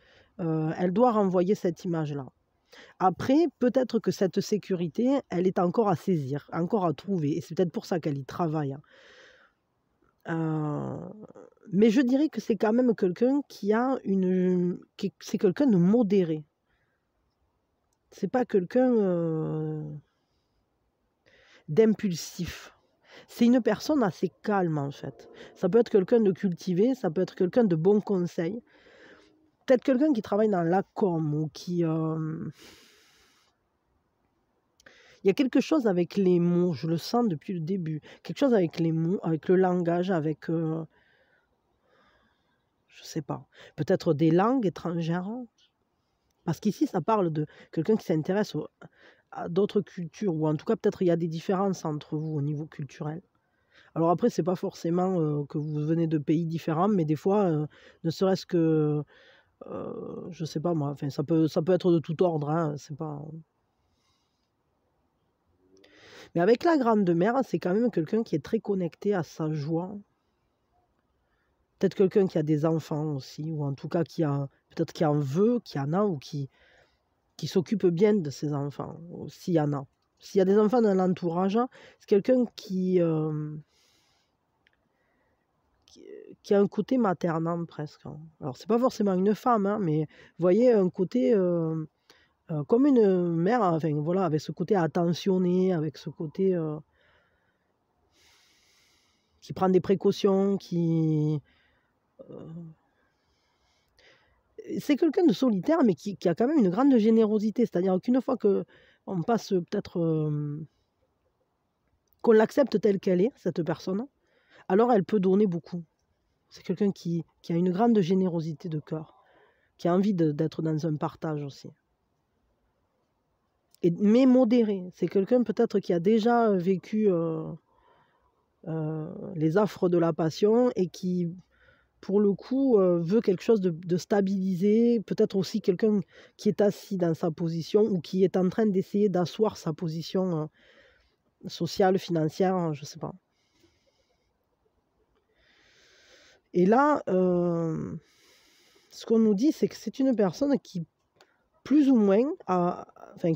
euh, elle doit renvoyer cette image-là. Après, peut-être que cette sécurité, elle est encore à saisir, encore à trouver. Et c'est peut-être pour ça qu'elle y travaille. Hein. Euh, mais je dirais que c'est quand même quelqu'un qui a une. Qui, c'est quelqu'un de modéré. C'est pas quelqu'un euh, d'impulsif. C'est une personne assez calme en fait. Ça peut être quelqu'un de cultivé, ça peut être quelqu'un de bon conseil, peut-être quelqu'un qui travaille dans la com ou qui... Il y a quelque chose avec les mots, je le sens depuis le début. Quelque chose avec les mots, avec le langage, avec... Je Je sais pas. Peut-être des langues étrangères. Parce qu'ici, ça parle de quelqu'un qui s'intéresse à d'autres cultures, ou en tout cas, peut-être il y a des différences entre vous au niveau culturel. Alors après, n'est pas forcément que vous venez de pays différents, mais des fois, ne serait-ce que euh, je sais pas moi, enfin, ça, peut, ça peut être de tout ordre, hein, c'est pas. Mais avec la grande-mère, c'est quand même quelqu'un qui est très connecté à sa joie. Peut-être quelqu'un qui a des enfants aussi, ou en tout cas qui a peut-être qui en veut, qui en a, ou qui, qui s'occupe bien de ses enfants, s'il y en a. S'il y a des enfants dans l'entourage, c'est quelqu'un qui, euh, euh, qui a un côté maternant presque. Hein. Alors c'est pas forcément une femme, hein, mais vous voyez un côté euh, euh, comme une mère, enfin voilà, avec ce côté attentionné, avec ce côté qui prend des précautions, qui c'est quelqu'un de solitaire, mais qui, qui, a quand même une grande générosité. C'est-à-dire qu'une fois que on passe peut-être qu'on l'accepte telle qu'elle est, cette personne alors elle peut donner beaucoup. C'est quelqu'un qui, a une grande générosité de cœur, qui a envie d'être dans un partage aussi. Et, mais modéré. C'est quelqu'un peut-être qui a déjà vécu euh, euh, les affres de la passion et qui, pour le coup, euh, veut quelque chose de, de stabilisé. Peut-être aussi quelqu'un qui est assis dans sa position ou qui est en train d'essayer d'asseoir sa position sociale, financière, je ne sais pas. Et là, euh, ce qu'on nous dit, c'est que c'est une personne qui, plus ou moins, a,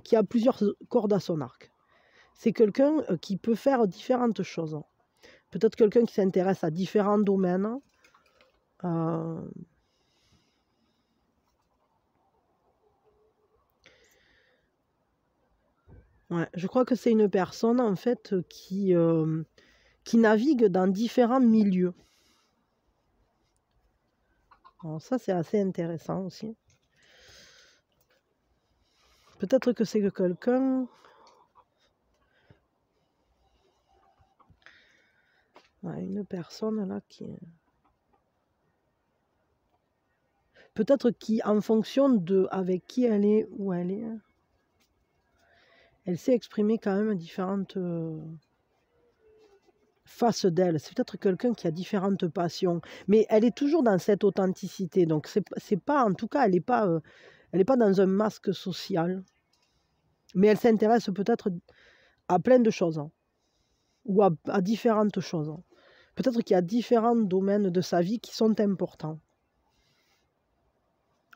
qui a plusieurs cordes à son arc. C'est quelqu'un euh, qui peut faire différentes choses. Peut-être quelqu'un qui s'intéresse à différents domaines. Euh, je crois que c'est une personne en fait qui, qui navigue dans différents milieux ça, c'est assez intéressant aussi. Peut-être que c'est que quelqu'un... Ah, une personne là qui... Peut-être qui, en fonction de avec qui elle est, où elle est, hein, elle sait exprimer quand même différentes... Euh, face d'elle. C'est peut-être quelqu'un qui a différentes passions, mais elle est toujours dans cette authenticité. Donc, c'est pas, en tout cas, elle n'est pas, euh, est pas dans un masque social. Mais elle s'intéresse peut-être à plein de choses, hein, ou à, différentes choses. Peut-être qu'il y a différents domaines de sa vie qui sont importants.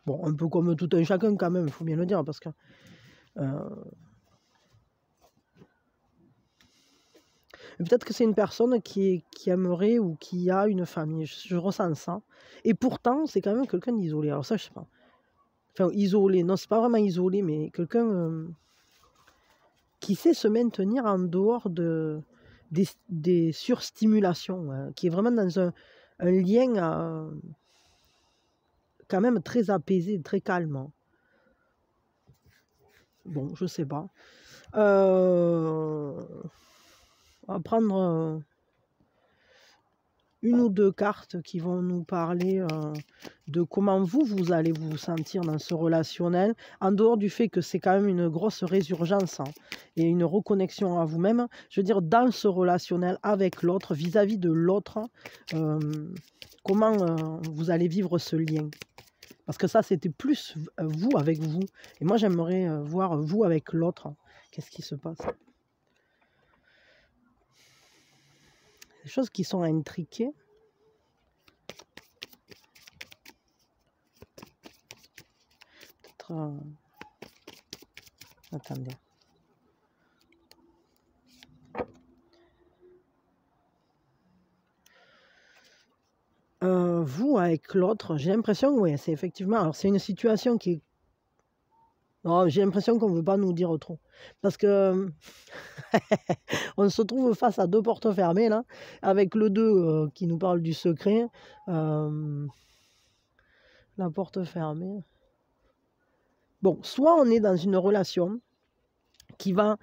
Bon, un peu comme tout un chacun quand même, il faut bien le dire, parce que... Euh, peut-être que c'est une personne qui, est, qui aimerait ou qui a une famille. Je, ressens ça. Et pourtant, c'est quand même quelqu'un d'isolé. Alors ça, je sais pas. Enfin, isolé. Non, c'est pas vraiment isolé, mais quelqu'un euh, qui sait se maintenir en dehors de, des, surstimulations, hein. qui est vraiment dans un, lien euh, quand même très apaisé, très calme. Hein. Bon, je sais pas. Euh... On va prendre euh, une ou deux cartes qui vont nous parler euh, de comment vous, vous allez vous sentir dans ce relationnel, en dehors du fait que c'est quand même une grosse résurgence hein, et une reconnexion à vous-même, je veux dire, dans ce relationnel avec l'autre, vis-à-vis de l'autre, euh, comment vous allez vivre ce lien. Parce que ça, c'était plus vous avec vous. Et moi, j'aimerais voir vous avec l'autre. Qu'est-ce qui se passe des choses qui sont intriquées. Peut-être... Euh, euh, vous avec l'autre, j'ai l'impression, oui, c'est effectivement. Alors, c'est une situation qui non, j'ai l'impression qu'on ne veut pas nous dire trop. Parce que on se trouve face à deux portes fermées, là, avec le 2 euh, qui nous parle du secret. Euh, la porte fermée. Bon, soit on est dans une relation qui va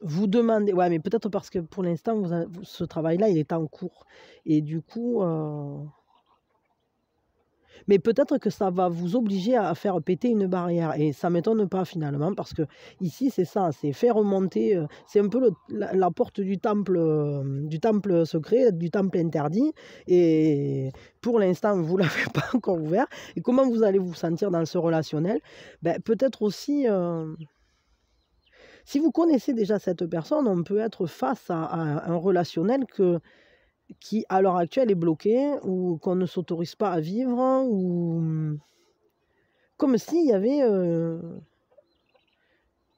vous demander... ouais, mais peut-être parce que pour l'instant, ce travail-là, il est en cours. Et du coup, euh, mais peut-être que ça va vous obliger à faire péter une barrière. Et ça m'étonne pas finalement, parce que ici, c'est ça, c'est faire remonter, euh, c'est un peu la, porte du temple, euh, du temple secret, du temple interdit. Et pour l'instant, vous ne l'avez pas encore ouvert. Et comment vous allez vous sentir dans ce relationnel ben, Peut-être aussi... Euh, si vous connaissez déjà cette personne, on peut être face à un relationnel que qui, à l'heure actuelle, est bloquée ou qu'on ne s'autorise pas à vivre ou comme s'il y avait euh,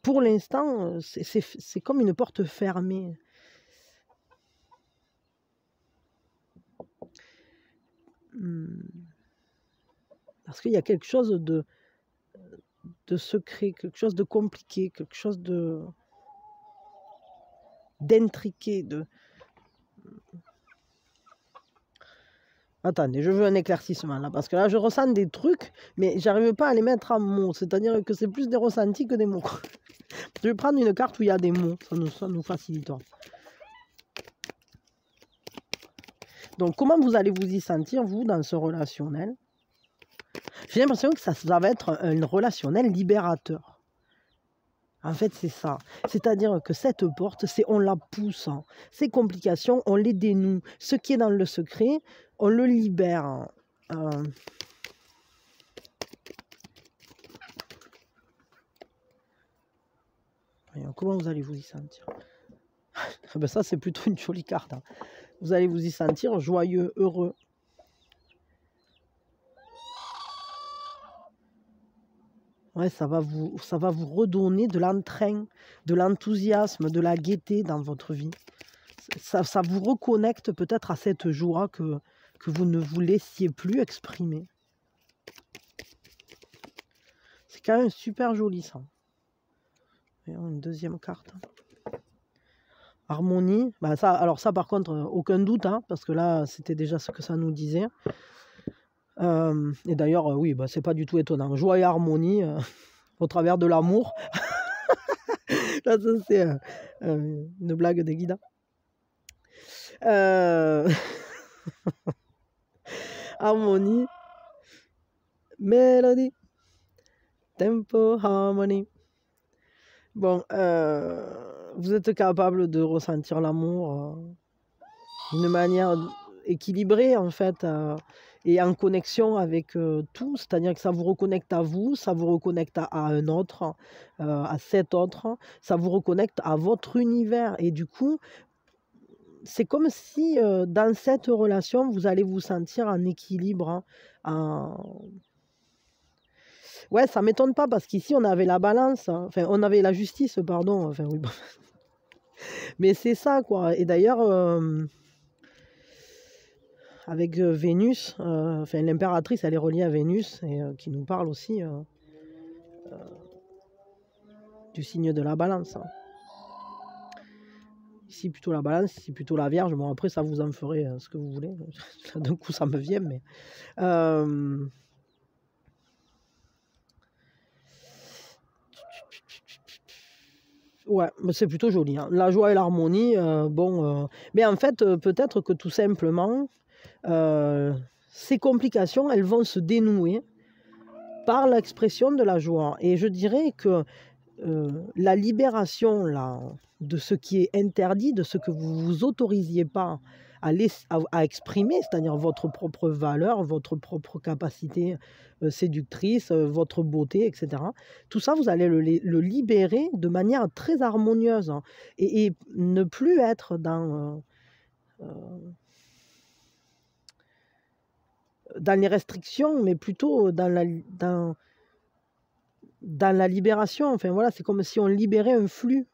pour l'instant c'est comme une porte fermée hmm. parce qu'il y a quelque chose de de secret quelque chose de compliqué quelque chose de d'intriqué de Attendez, je veux un éclaircissement là, parce que là je ressens des trucs, mais j'arrive pas à les mettre en mots. C'est-à-dire que c'est plus des ressentis que des mots. je vais prendre une carte où il y a des mots, ça nous, facilitera. Donc comment vous allez vous y sentir, vous, dans ce relationnel J'ai l'impression que ça va être un relationnel libérateur. En fait, c'est ça. C'est-à-dire que cette porte, c'est on la pousse. Hein. Ces complications, on les dénoue. Ce qui est dans le secret, on le libère. Hein. Euh. Comment vous allez vous y sentir ah ben Ça, c'est plutôt une jolie carte. Hein. Vous allez vous y sentir joyeux, heureux, ça, va vous, ça va vous redonner de l'entrain, de l'enthousiasme, de la gaieté dans votre vie. Ça, ça vous reconnecte peut-être à cette joie que, que vous ne vous laissiez plus exprimer. C'est quand même super joli ça. Une deuxième carte. Harmonie. Bah, ça, alors ça par contre, euh, aucun doute, hein, parce que là c'était déjà ce que ça nous disait et d'ailleurs, euh, oui, bah, c'est pas du tout étonnant. Joie et harmonie euh, au travers de l'amour. Là, ça, c'est euh, une blague de Guida. harmonie, mélodie, tempo, harmonie. Bon, vous êtes capable de ressentir l'amour d'une manière équilibrée, en fait et en connexion avec tout, c'est-à-dire que ça vous reconnecte à vous, ça vous reconnecte à, un autre, à cet autre, ça vous reconnecte à votre univers et du coup, c'est comme si dans cette relation, vous allez vous sentir en équilibre. Hein, en... Ouais, ça m'étonne pas parce qu'ici on avait la balance, hein. enfin on avait la justice, pardon, enfin oui, mais c'est ça quoi. Et d'ailleurs, avec euh, Vénus, euh, enfin l'impératrice, elle est reliée à Vénus, et euh, qui nous parle aussi du signe de la balance. Hein. Ici plutôt la balance, ici plutôt la vierge. Bon après ça vous en ferez ce que vous voulez. D'un coup ça me vient mais... Ouais, c'est plutôt joli. Hein. La joie et l'harmonie, bon... Mais en fait peut-être que tout simplement euh, ces complications, elles vont se dénouer par l'expression de la joie. Et je dirais que euh, la libération là, de ce qui est interdit, de ce que vous vous autorisiez pas à, à, exprimer, c'est-à-dire votre propre valeur, votre propre capacité euh, séductrice, votre beauté, etc. Tout ça, vous allez le, libérer de manière très harmonieuse hein, et, et, ne plus être dans dans les restrictions, mais plutôt dans la, dans, dans la libération. Enfin voilà, c'est comme si on libérait un flux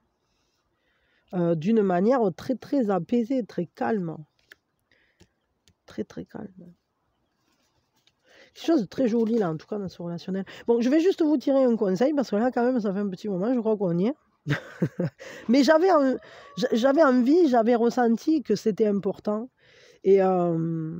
euh, d'une manière très très apaisée, très calme. Très très calme. Quelque chose de très joli là, en tout cas dans ce relationnel. Bon, je vais juste vous tirer un conseil parce que là quand même ça fait un petit moment, je crois qu'on y est. mais j'avais j'avais envie, j'avais ressenti que c'était important. Et euh,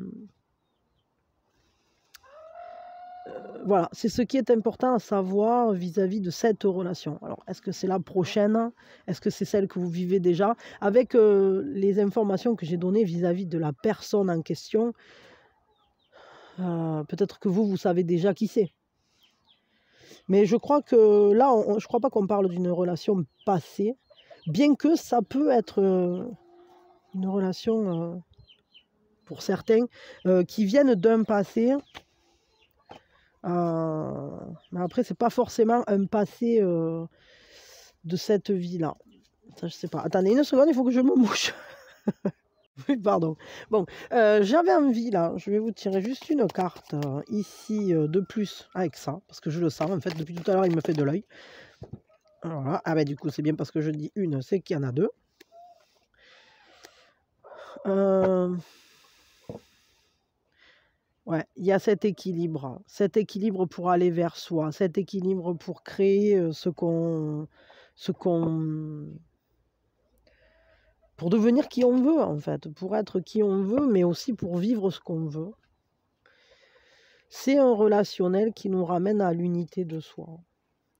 voilà, c'est ce qui est important à savoir vis-à-vis de cette relation. Alors, est-ce que c'est la prochaine Est-ce que c'est celle que vous vivez déjà Avec euh, les informations que j'ai données vis-à-vis de la personne en question, euh, peut-être que vous, vous savez déjà qui c'est. Mais je crois que là, je ne crois pas qu'on parle d'une relation passée, bien que ça peut être euh, une relation, pour certains, qui viennent d'un passé euh, mais après, c'est pas forcément un passé euh, de cette vie-là. Ça, je sais pas. Attendez une seconde, il faut que je me mouche. oui, pardon. Bon, euh, j'avais envie là, je vais vous tirer juste une carte ici de plus avec ça, parce que je le sens en fait, depuis tout à l'heure il me fait de l'œil. Voilà, ah ben, du coup c'est bien parce que je dis une, c'est qu'il y en a deux. Ouais, il y a cet équilibre, cet équilibre pour aller vers soi, cet équilibre pour créer ce qu'on, ce qu'on, pour devenir qui on veut en fait, pour être qui on veut, mais aussi pour vivre ce qu'on veut. C'est un relationnel qui nous ramène à l'unité de soi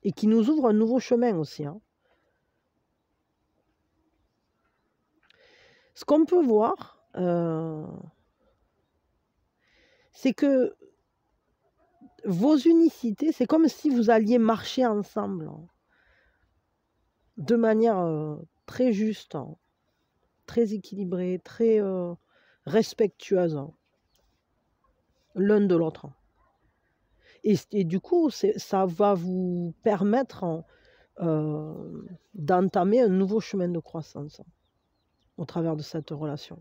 et qui nous ouvre un nouveau chemin aussi. Hein. Ce qu'on peut voir c'est que vos unicités, c'est comme si vous alliez marcher ensemble hein. de manière euh, très juste, hein. très équilibrée, très euh, respectueuse hein. l'un de l'autre. Et, du coup, ça va vous permettre euh, d'entamer un nouveau chemin de croissance au travers de cette relation.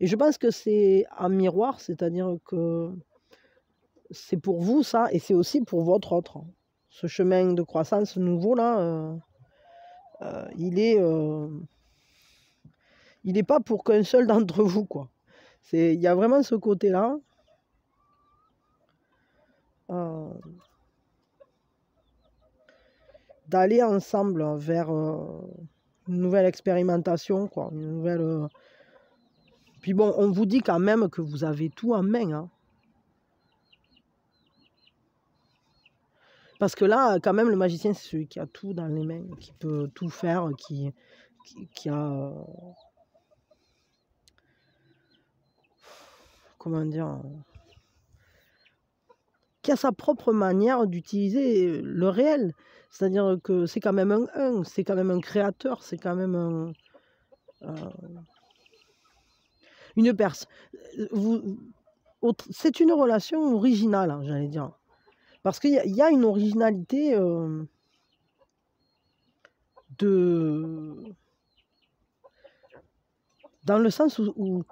Et je pense que c'est un miroir, c'est-à-dire que c'est pour vous ça, et c'est aussi pour votre autre. Ce chemin de croissance nouveau là, euh, euh, il est, euh, il n'est pas pour qu'un seul d'entre vous quoi. C'est, il y a vraiment ce côté là. d'aller ensemble vers une nouvelle expérimentation quoi, une nouvelle puis bon, on vous dit quand même que vous avez tout en main. Hein. Parce que là, quand même, le magicien, c'est celui qui a tout dans les mains, qui peut tout faire, qui, qui, a... Comment dire qui a sa propre manière d'utiliser le réel. C'est-à-dire que c'est quand même un, un c'est quand même un créateur, c'est quand même un... Euh, une perse. C'est une relation originale, hein, j'allais dire. Parce qu'il y, a une originalité euh, de. Dans le sens où,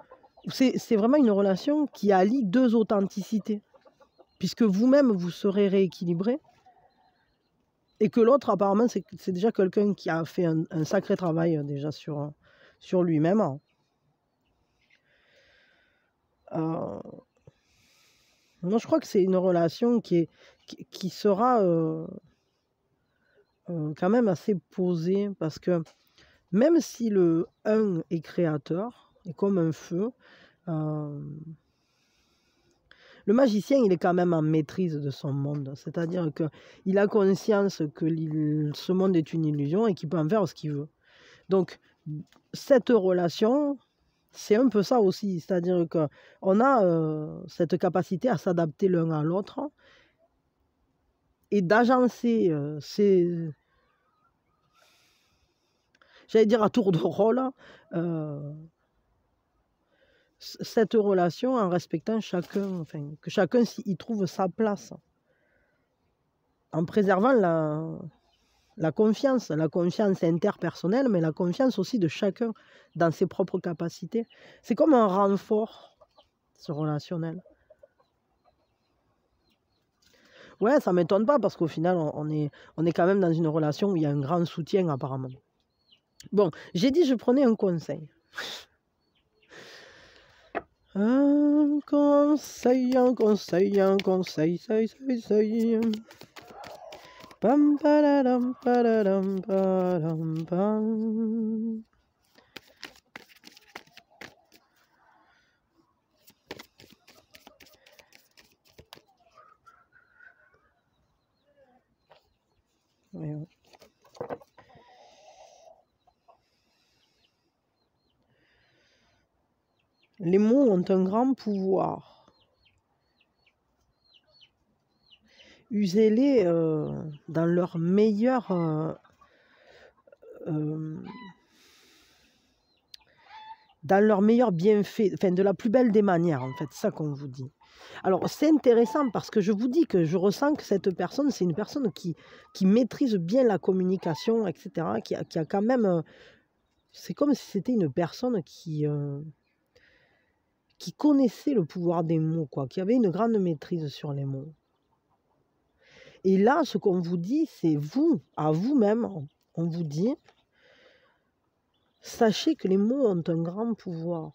c'est vraiment une relation qui allie deux authenticités. Puisque vous-même, vous serez rééquilibré. Et que l'autre, apparemment, c'est déjà quelqu'un qui a fait un, sacré travail euh, déjà sur, sur lui-même. Hein. Euh, non, je crois que c'est une relation qui, est, qui, sera euh, euh, quand même assez posée parce que même si le 1 est créateur, et comme un feu, euh, le magicien, il est quand même en maîtrise de son monde. C'est-à-dire qu'il a conscience que ce monde est une illusion et qu'il peut en faire ce qu'il veut. Donc, cette relation, c'est un peu ça aussi. C'est-à-dire qu'on a euh, cette capacité à s'adapter l'un à l'autre et d'agencer euh, ces. J'allais dire à tour de rôle, euh, cette relation en respectant chacun, enfin, que chacun y trouve sa place, en préservant la, la confiance, la confiance interpersonnelle, mais la confiance aussi de chacun dans ses propres capacités. C'est comme un renfort, ce relationnel. Ouais, ça m'étonne pas parce qu'au final, on est, on est quand même dans une relation où il y a un grand soutien apparemment. Bon, j'ai dit je prenais un conseil. Un conseil, un conseil, un conseil, conseil, conseil. Les mots ont un grand pouvoir. usez-les euh, dans leur meilleur... Euh, euh, dans leur meilleur bienfait, de la plus belle des manières en fait, ça qu'on vous dit. Alors c'est intéressant parce que je vous dis que je ressens que cette personne, c'est une personne qui, qui maîtrise bien la communication, etc., qui a, quand même... C'est comme si c'était une personne qui qui connaissait le pouvoir des mots, quoi, qui avait une grande maîtrise sur les mots. Et là, ce qu'on vous dit, c'est vous, à vous-même, on vous dit, sachez que les mots ont un grand pouvoir.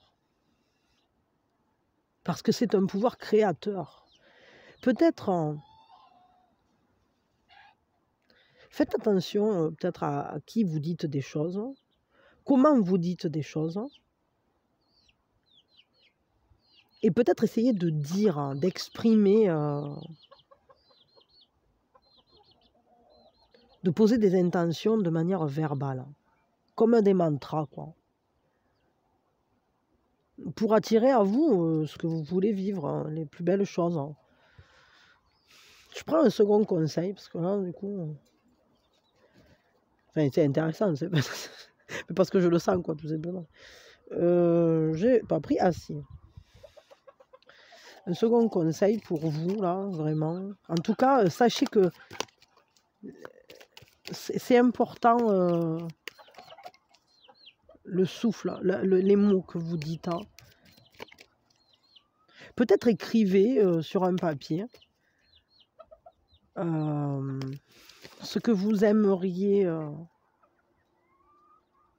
Parce que c'est un pouvoir créateur. Peut-être Faites attention euh, peut-être à, qui vous dites des choses, comment vous dites des choses. Et peut-être essayer de dire, hein, d'exprimer euh, de poser des intentions de manière verbale, comme des mantras, quoi. Pour attirer à vous euh, ce que vous voulez vivre, hein, les plus belles choses. Je prends un second conseil, parce que là, du coup. Euh, enfin, c'est intéressant, parce que je le sens, quoi, tout simplement. Euh, j'ai pas pris assis. Un second conseil pour vous, là, vraiment. En tout cas, sachez que c'est important euh, le souffle, hein, les mots que vous dites. Hein. Peut-être écrivez euh, sur un papier euh, ce que vous aimeriez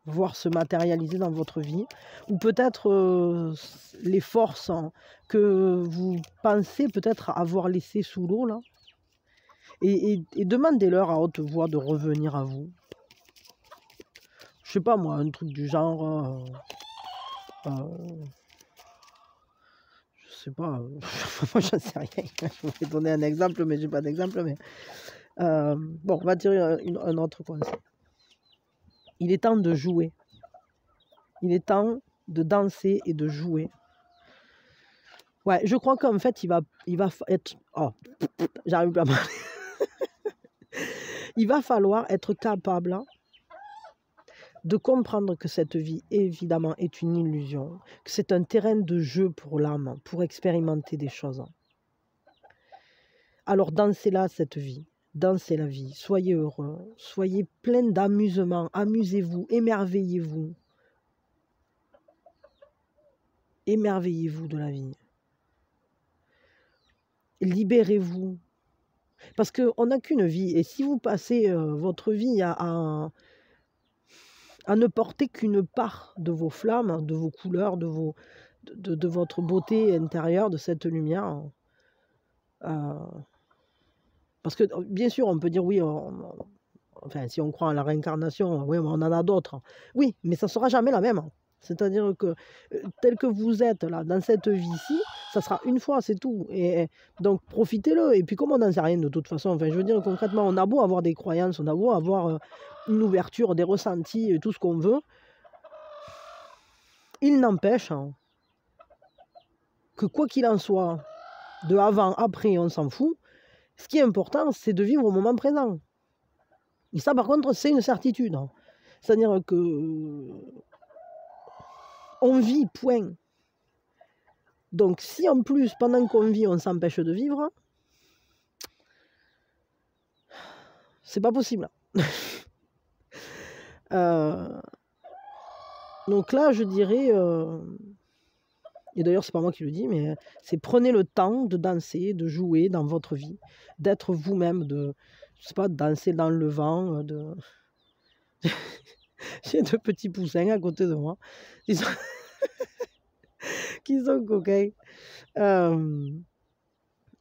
voir se matérialiser dans votre vie, ou peut-être les forces hein, que vous pensez peut-être avoir laissées sous l'eau là et, demandez-leur à haute voix de revenir à vous. Je sais pas moi, un truc du genre. Je euh, euh, je sais pas. Euh, moi, j'en sais rien. Je vais donner un exemple, mais j'ai pas d'exemple. Mais bon, on va tirer un, autre conseil. Il est temps de jouer. Il est temps de danser et de jouer. Ouais, je crois qu'en fait, il va, il va être. Oh, j'arrive pas à parler. Il va falloir être capable de comprendre que cette vie, évidemment, est une illusion, que c'est un terrain de jeu pour l'âme, pour expérimenter des choses. Alors dansez-la, cette vie. Dansez la vie. Soyez heureux. Soyez plein d'amusement. Amusez-vous. Émerveillez-vous. Émerveillez-vous de la vie. Libérez-vous parce qu'on n'a qu'une vie. Et si vous passez euh, votre vie à, à, ne porter qu'une part de vos flammes, de vos couleurs, de, vos, de, votre beauté intérieure, de cette lumière, euh, parce que oh, bien sûr, on peut dire oui, enfin, si on croit à la réincarnation, oui, on en a d'autres. Oui, mais ça ne sera jamais la même. C'est-à-dire que euh, tel que vous êtes là, dans cette vie-ci, ça sera une fois, c'est tout. Et donc profitez-le. Et puis comme on n'en sait rien de toute façon, je veux dire concrètement, on a beau avoir des croyances, on a beau avoir euh, une ouverture, des ressentis euh, tout ce qu'on veut, il n'empêche hein, que quoi qu'il en soit, de avant, après, on s'en fout. Ce qui est important, c'est de vivre au moment présent. Et ça, par contre, c'est une certitude. Hein. C'est-à-dire que on vit, point. Donc si en plus, pendant qu'on vit, on s'empêche de vivre, c'est pas possible. Euh, donc là, je dirais, euh, et d'ailleurs c'est pas moi qui le dis, mais c'est prenez le temps de danser, de jouer dans votre vie, d'être vous-même, de, je pas, danser dans le vent, de... J'ai deux petits poussins à côté de moi. sont, qui sont coquins.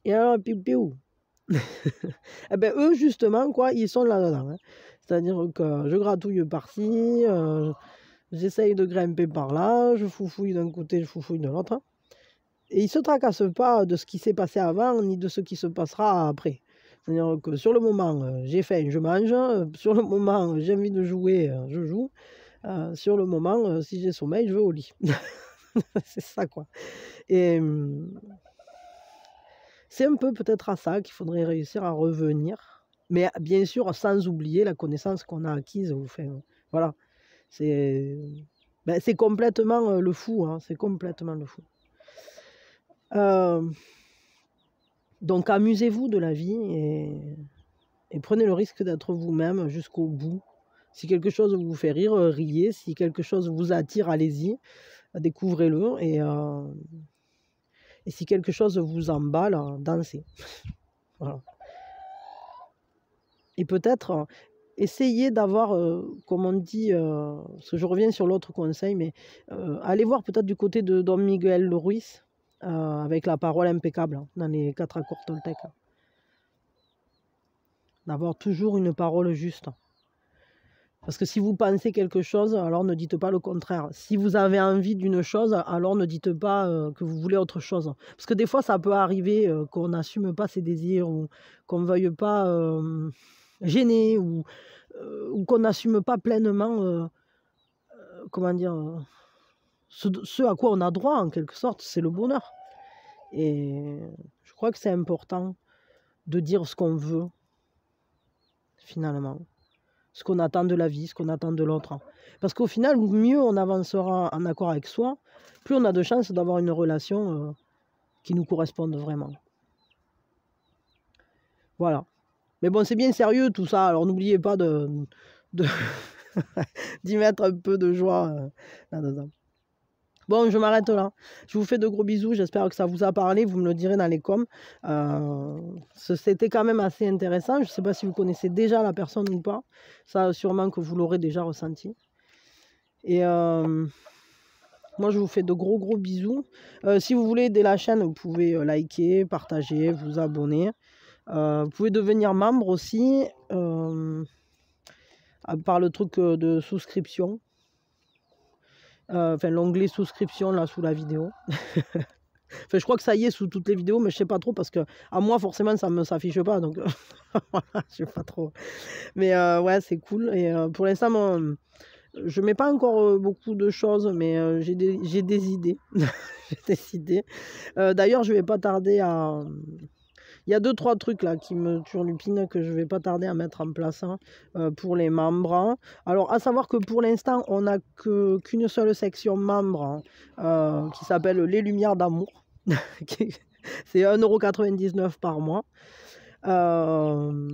Et alors, eh ben, eux, justement, quoi, ils sont là-dedans. Hein. C'est-à-dire que je gratouille par-ci, euh, j'essaye de grimper par là, je foufouille d'un côté, je foufouille de l'autre. Hein. Et ils se tracassent pas de ce qui s'est passé avant, ni de ce qui se passera après. C'est-à-dire que sur le moment, euh, j'ai faim, je mange. Euh, sur le moment, euh, j'ai envie de jouer, je joue. sur le moment, si j'ai sommeil, je vais au lit. c'est ça, quoi. Et hmm, c'est un peu peut-être à ça qu'il faudrait réussir à revenir. Mais bien sûr, sans oublier la connaissance qu'on a acquise. Enfin, voilà. C'est ben, complètement le fou. Hein, c'est complètement le fou. Euh... Donc amusez-vous de la vie et, prenez le risque d'être vous-même jusqu'au bout. Si quelque chose vous fait rire, euh, riez. Si quelque chose vous attire, allez-y, découvrez-le. Et, euh, si quelque chose vous emballe, euh, dansez. Et peut-être essayez d'avoir, comme on dit, parce que je reviens sur l'autre conseil, mais allez voir peut-être du côté de Don Miguel Ruiz euh, avec la parole impeccable hein, dans les quatre accords Toltec. D'avoir toujours une parole juste. Parce que si vous pensez quelque chose, alors ne dites pas le contraire. Si vous avez envie d'une chose, alors ne dites pas euh, que vous voulez autre chose. Parce que des fois, ça peut arriver euh, qu'on n'assume pas ses désirs ou qu'on ne veuille pas gêner ou qu'on n'assume pas pleinement, comment dire, ce, à quoi on a droit en quelque sorte, c'est le bonheur. Et je crois que c'est important de dire ce qu'on veut, finalement. Ce qu'on attend de la vie, ce qu'on attend de l'autre. Parce qu'au final, mieux on avancera en accord avec soi, plus on a de chances d'avoir une relation euh, qui nous corresponde vraiment. Voilà. Mais bon, c'est bien sérieux tout ça, alors n'oubliez pas de, d'y mettre un peu de joie euh, là-dedans. Bon, je m'arrête là. Je vous fais de gros bisous. J'espère que ça vous a parlé. Vous me le direz dans les coms. Euh, c'était quand même assez intéressant. Je ne sais pas si vous connaissez déjà la personne ou pas. Ça, sûrement que vous l'aurez déjà ressenti. Et euh, moi, je vous fais de gros, gros bisous. Euh, si vous voulez aider la chaîne, vous pouvez liker, partager, vous abonner. vous pouvez devenir membre aussi par le truc de souscription. Euh, enfin l'onglet souscription là sous la vidéo. enfin, je crois que ça y est sous toutes les vidéos, mais je sais pas trop parce que à moi forcément ça me s'affiche pas, donc voilà, je sais pas trop. Mais euh, ouais, c'est cool. Et euh, pour l'instant, je je mets pas encore beaucoup de choses, mais j'ai des, des, idées. j'ai des idées. D'ailleurs, je vais pas tarder à il y a deux, trois trucs là qui me turlupinent que je ne vais pas tarder à mettre en place hein, euh, pour les membres. Hein. Alors, à savoir que pour l'instant, on n'a qu'une seule section membre hein, euh, qui s'appelle Les Lumières d'amour. C'est 1,99€ par mois. Euh,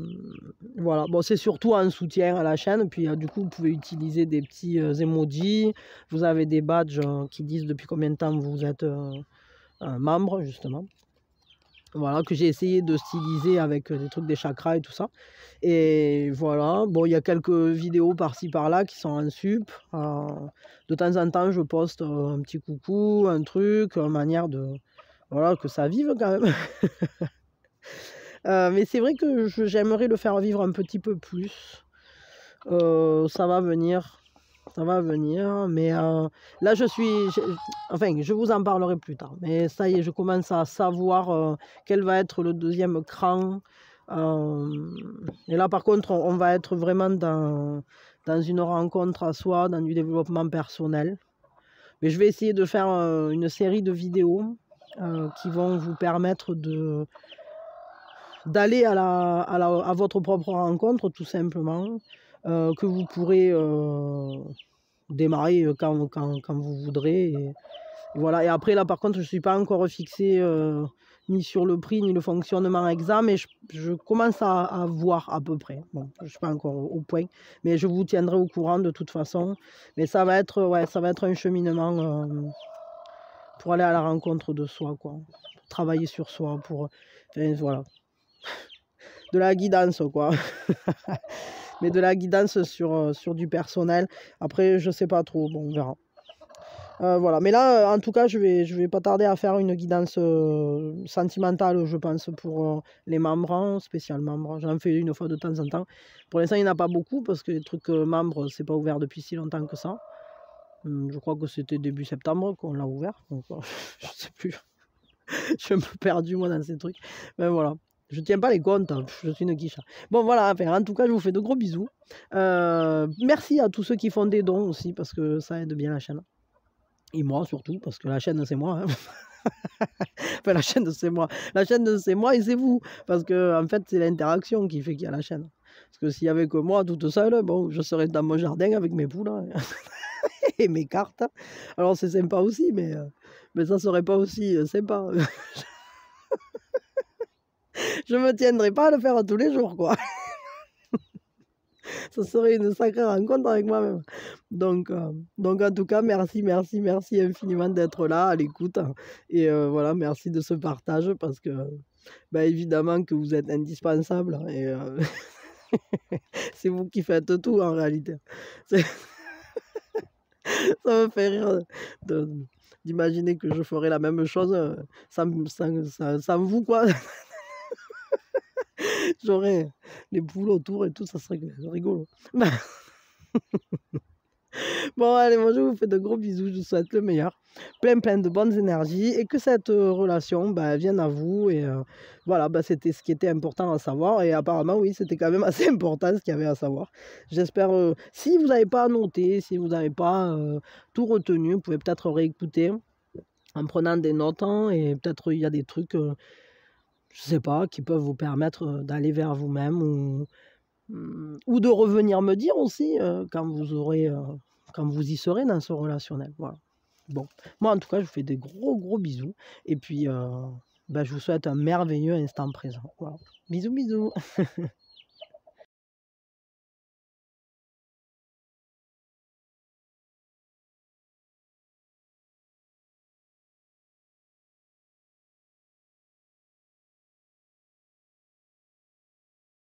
voilà, bon, c'est surtout un soutien à la chaîne. Puis du coup, vous pouvez utiliser des petits emojis. Vous avez des badges qui disent depuis combien de temps vous êtes membre, justement voilà, que j'ai essayé de styliser avec euh, des trucs des chakras et tout ça. Et voilà, bon, il y a quelques vidéos par-ci par-là qui sont en sup. Euh, de temps en temps, je poste euh, un petit coucou, un truc, une manière de. Voilà, que ça vive quand même. mais c'est vrai que j'aimerais le faire vivre un petit peu plus. ça va venir, ça va venir. Mais euh, là, je suis. enfin, je vous en parlerai plus tard. Mais ça y est, je commence à savoir euh, quel va être le deuxième cran. Euh, et là, par contre, on, va être vraiment dans, dans une rencontre à soi, dans du développement personnel. Mais je vais essayer de faire une série de vidéos qui vont vous permettre de d'aller à, la, à votre propre rencontre, tout simplement. Euh, que vous pourrez euh, démarrer euh, quand, quand, quand, vous voudrez. Et, voilà. Et après, là, par contre, je ne suis pas encore fixé ni sur le prix, ni le fonctionnement exact, mais je, commence à, voir à peu près. Bon, je ne suis pas encore au point, mais je vous tiendrai au courant de toute façon. Mais ça va être, ouais, ça va être un cheminement pour aller à la rencontre de soi, quoi. travailler sur soi, pour... voilà de la guidance, quoi. mais de la guidance sur, euh, sur du personnel. Après, je sais pas trop, bon, on verra. Euh, voilà, mais là, euh, en tout cas, je vais, je vais pas tarder à faire une guidance sentimentale, je pense, pour les membres, spécialement J'en fais une fois de temps en temps. Pour l'instant, il n'y en a pas beaucoup parce que les trucs membres, c'est pas ouvert depuis si longtemps que ça. Hum, je crois que c'était début septembre qu'on l'a ouvert. je sais plus. je suis un peu moi, dans ces trucs. Mais voilà. Je tiens pas les comptes, hein, je suis une guiche. Bon voilà, enfin, en tout cas, je vous fais de gros bisous. Euh, merci à tous ceux qui font des dons aussi, parce que ça aide bien la chaîne. Et moi surtout, parce que la chaîne, c'est moi. Hein. enfin, la chaîne, c'est moi. La chaîne, c'est moi et c'est vous. Parce que, en fait, c'est l'interaction qui fait qu'il y a la chaîne. Parce que s'il y avait que moi toute seule, bon, je serais dans mon jardin avec mes poules hein, et mes cartes. Alors, c'est sympa aussi, mais, euh, mais ça serait pas aussi euh, sympa. je me tiendrai pas à le faire tous les jours, quoi. Ce serait une sacrée rencontre avec moi-même. Donc, euh, donc, en tout cas, merci, merci, merci infiniment d'être là, à l'écoute. Et euh, voilà, merci de ce partage parce que, bah, évidemment, que vous êtes indispensable. Et euh, c'est vous qui faites tout en réalité. Ça me fait rire d'imaginer que je ferais la même chose sans, sans vous, quoi. J'aurais les poules autour et tout, ça serait rigolo. bon, allez, moi je vous fais de gros bisous, je vous souhaite le meilleur, plein plein de bonnes énergies et que cette euh, relation bah, vienne à vous. Et euh, voilà, bah, c'était ce qui était important à savoir. Et apparemment, oui, c'était quand même assez important ce qu'il y avait à savoir. J'espère, euh, si vous n'avez pas noté, si vous n'avez pas tout retenu, vous pouvez peut-être réécouter en prenant des notes hein, et peut-être il y a des trucs je sais pas, qui peuvent vous permettre d'aller vers vous-même ou, mmh, ou de revenir me dire aussi quand vous aurez, quand vous y serez dans ce relationnel. Bon, moi en tout cas, je vous fais des gros gros bisous et puis ben, je vous souhaite un merveilleux instant présent. Bisous bisous.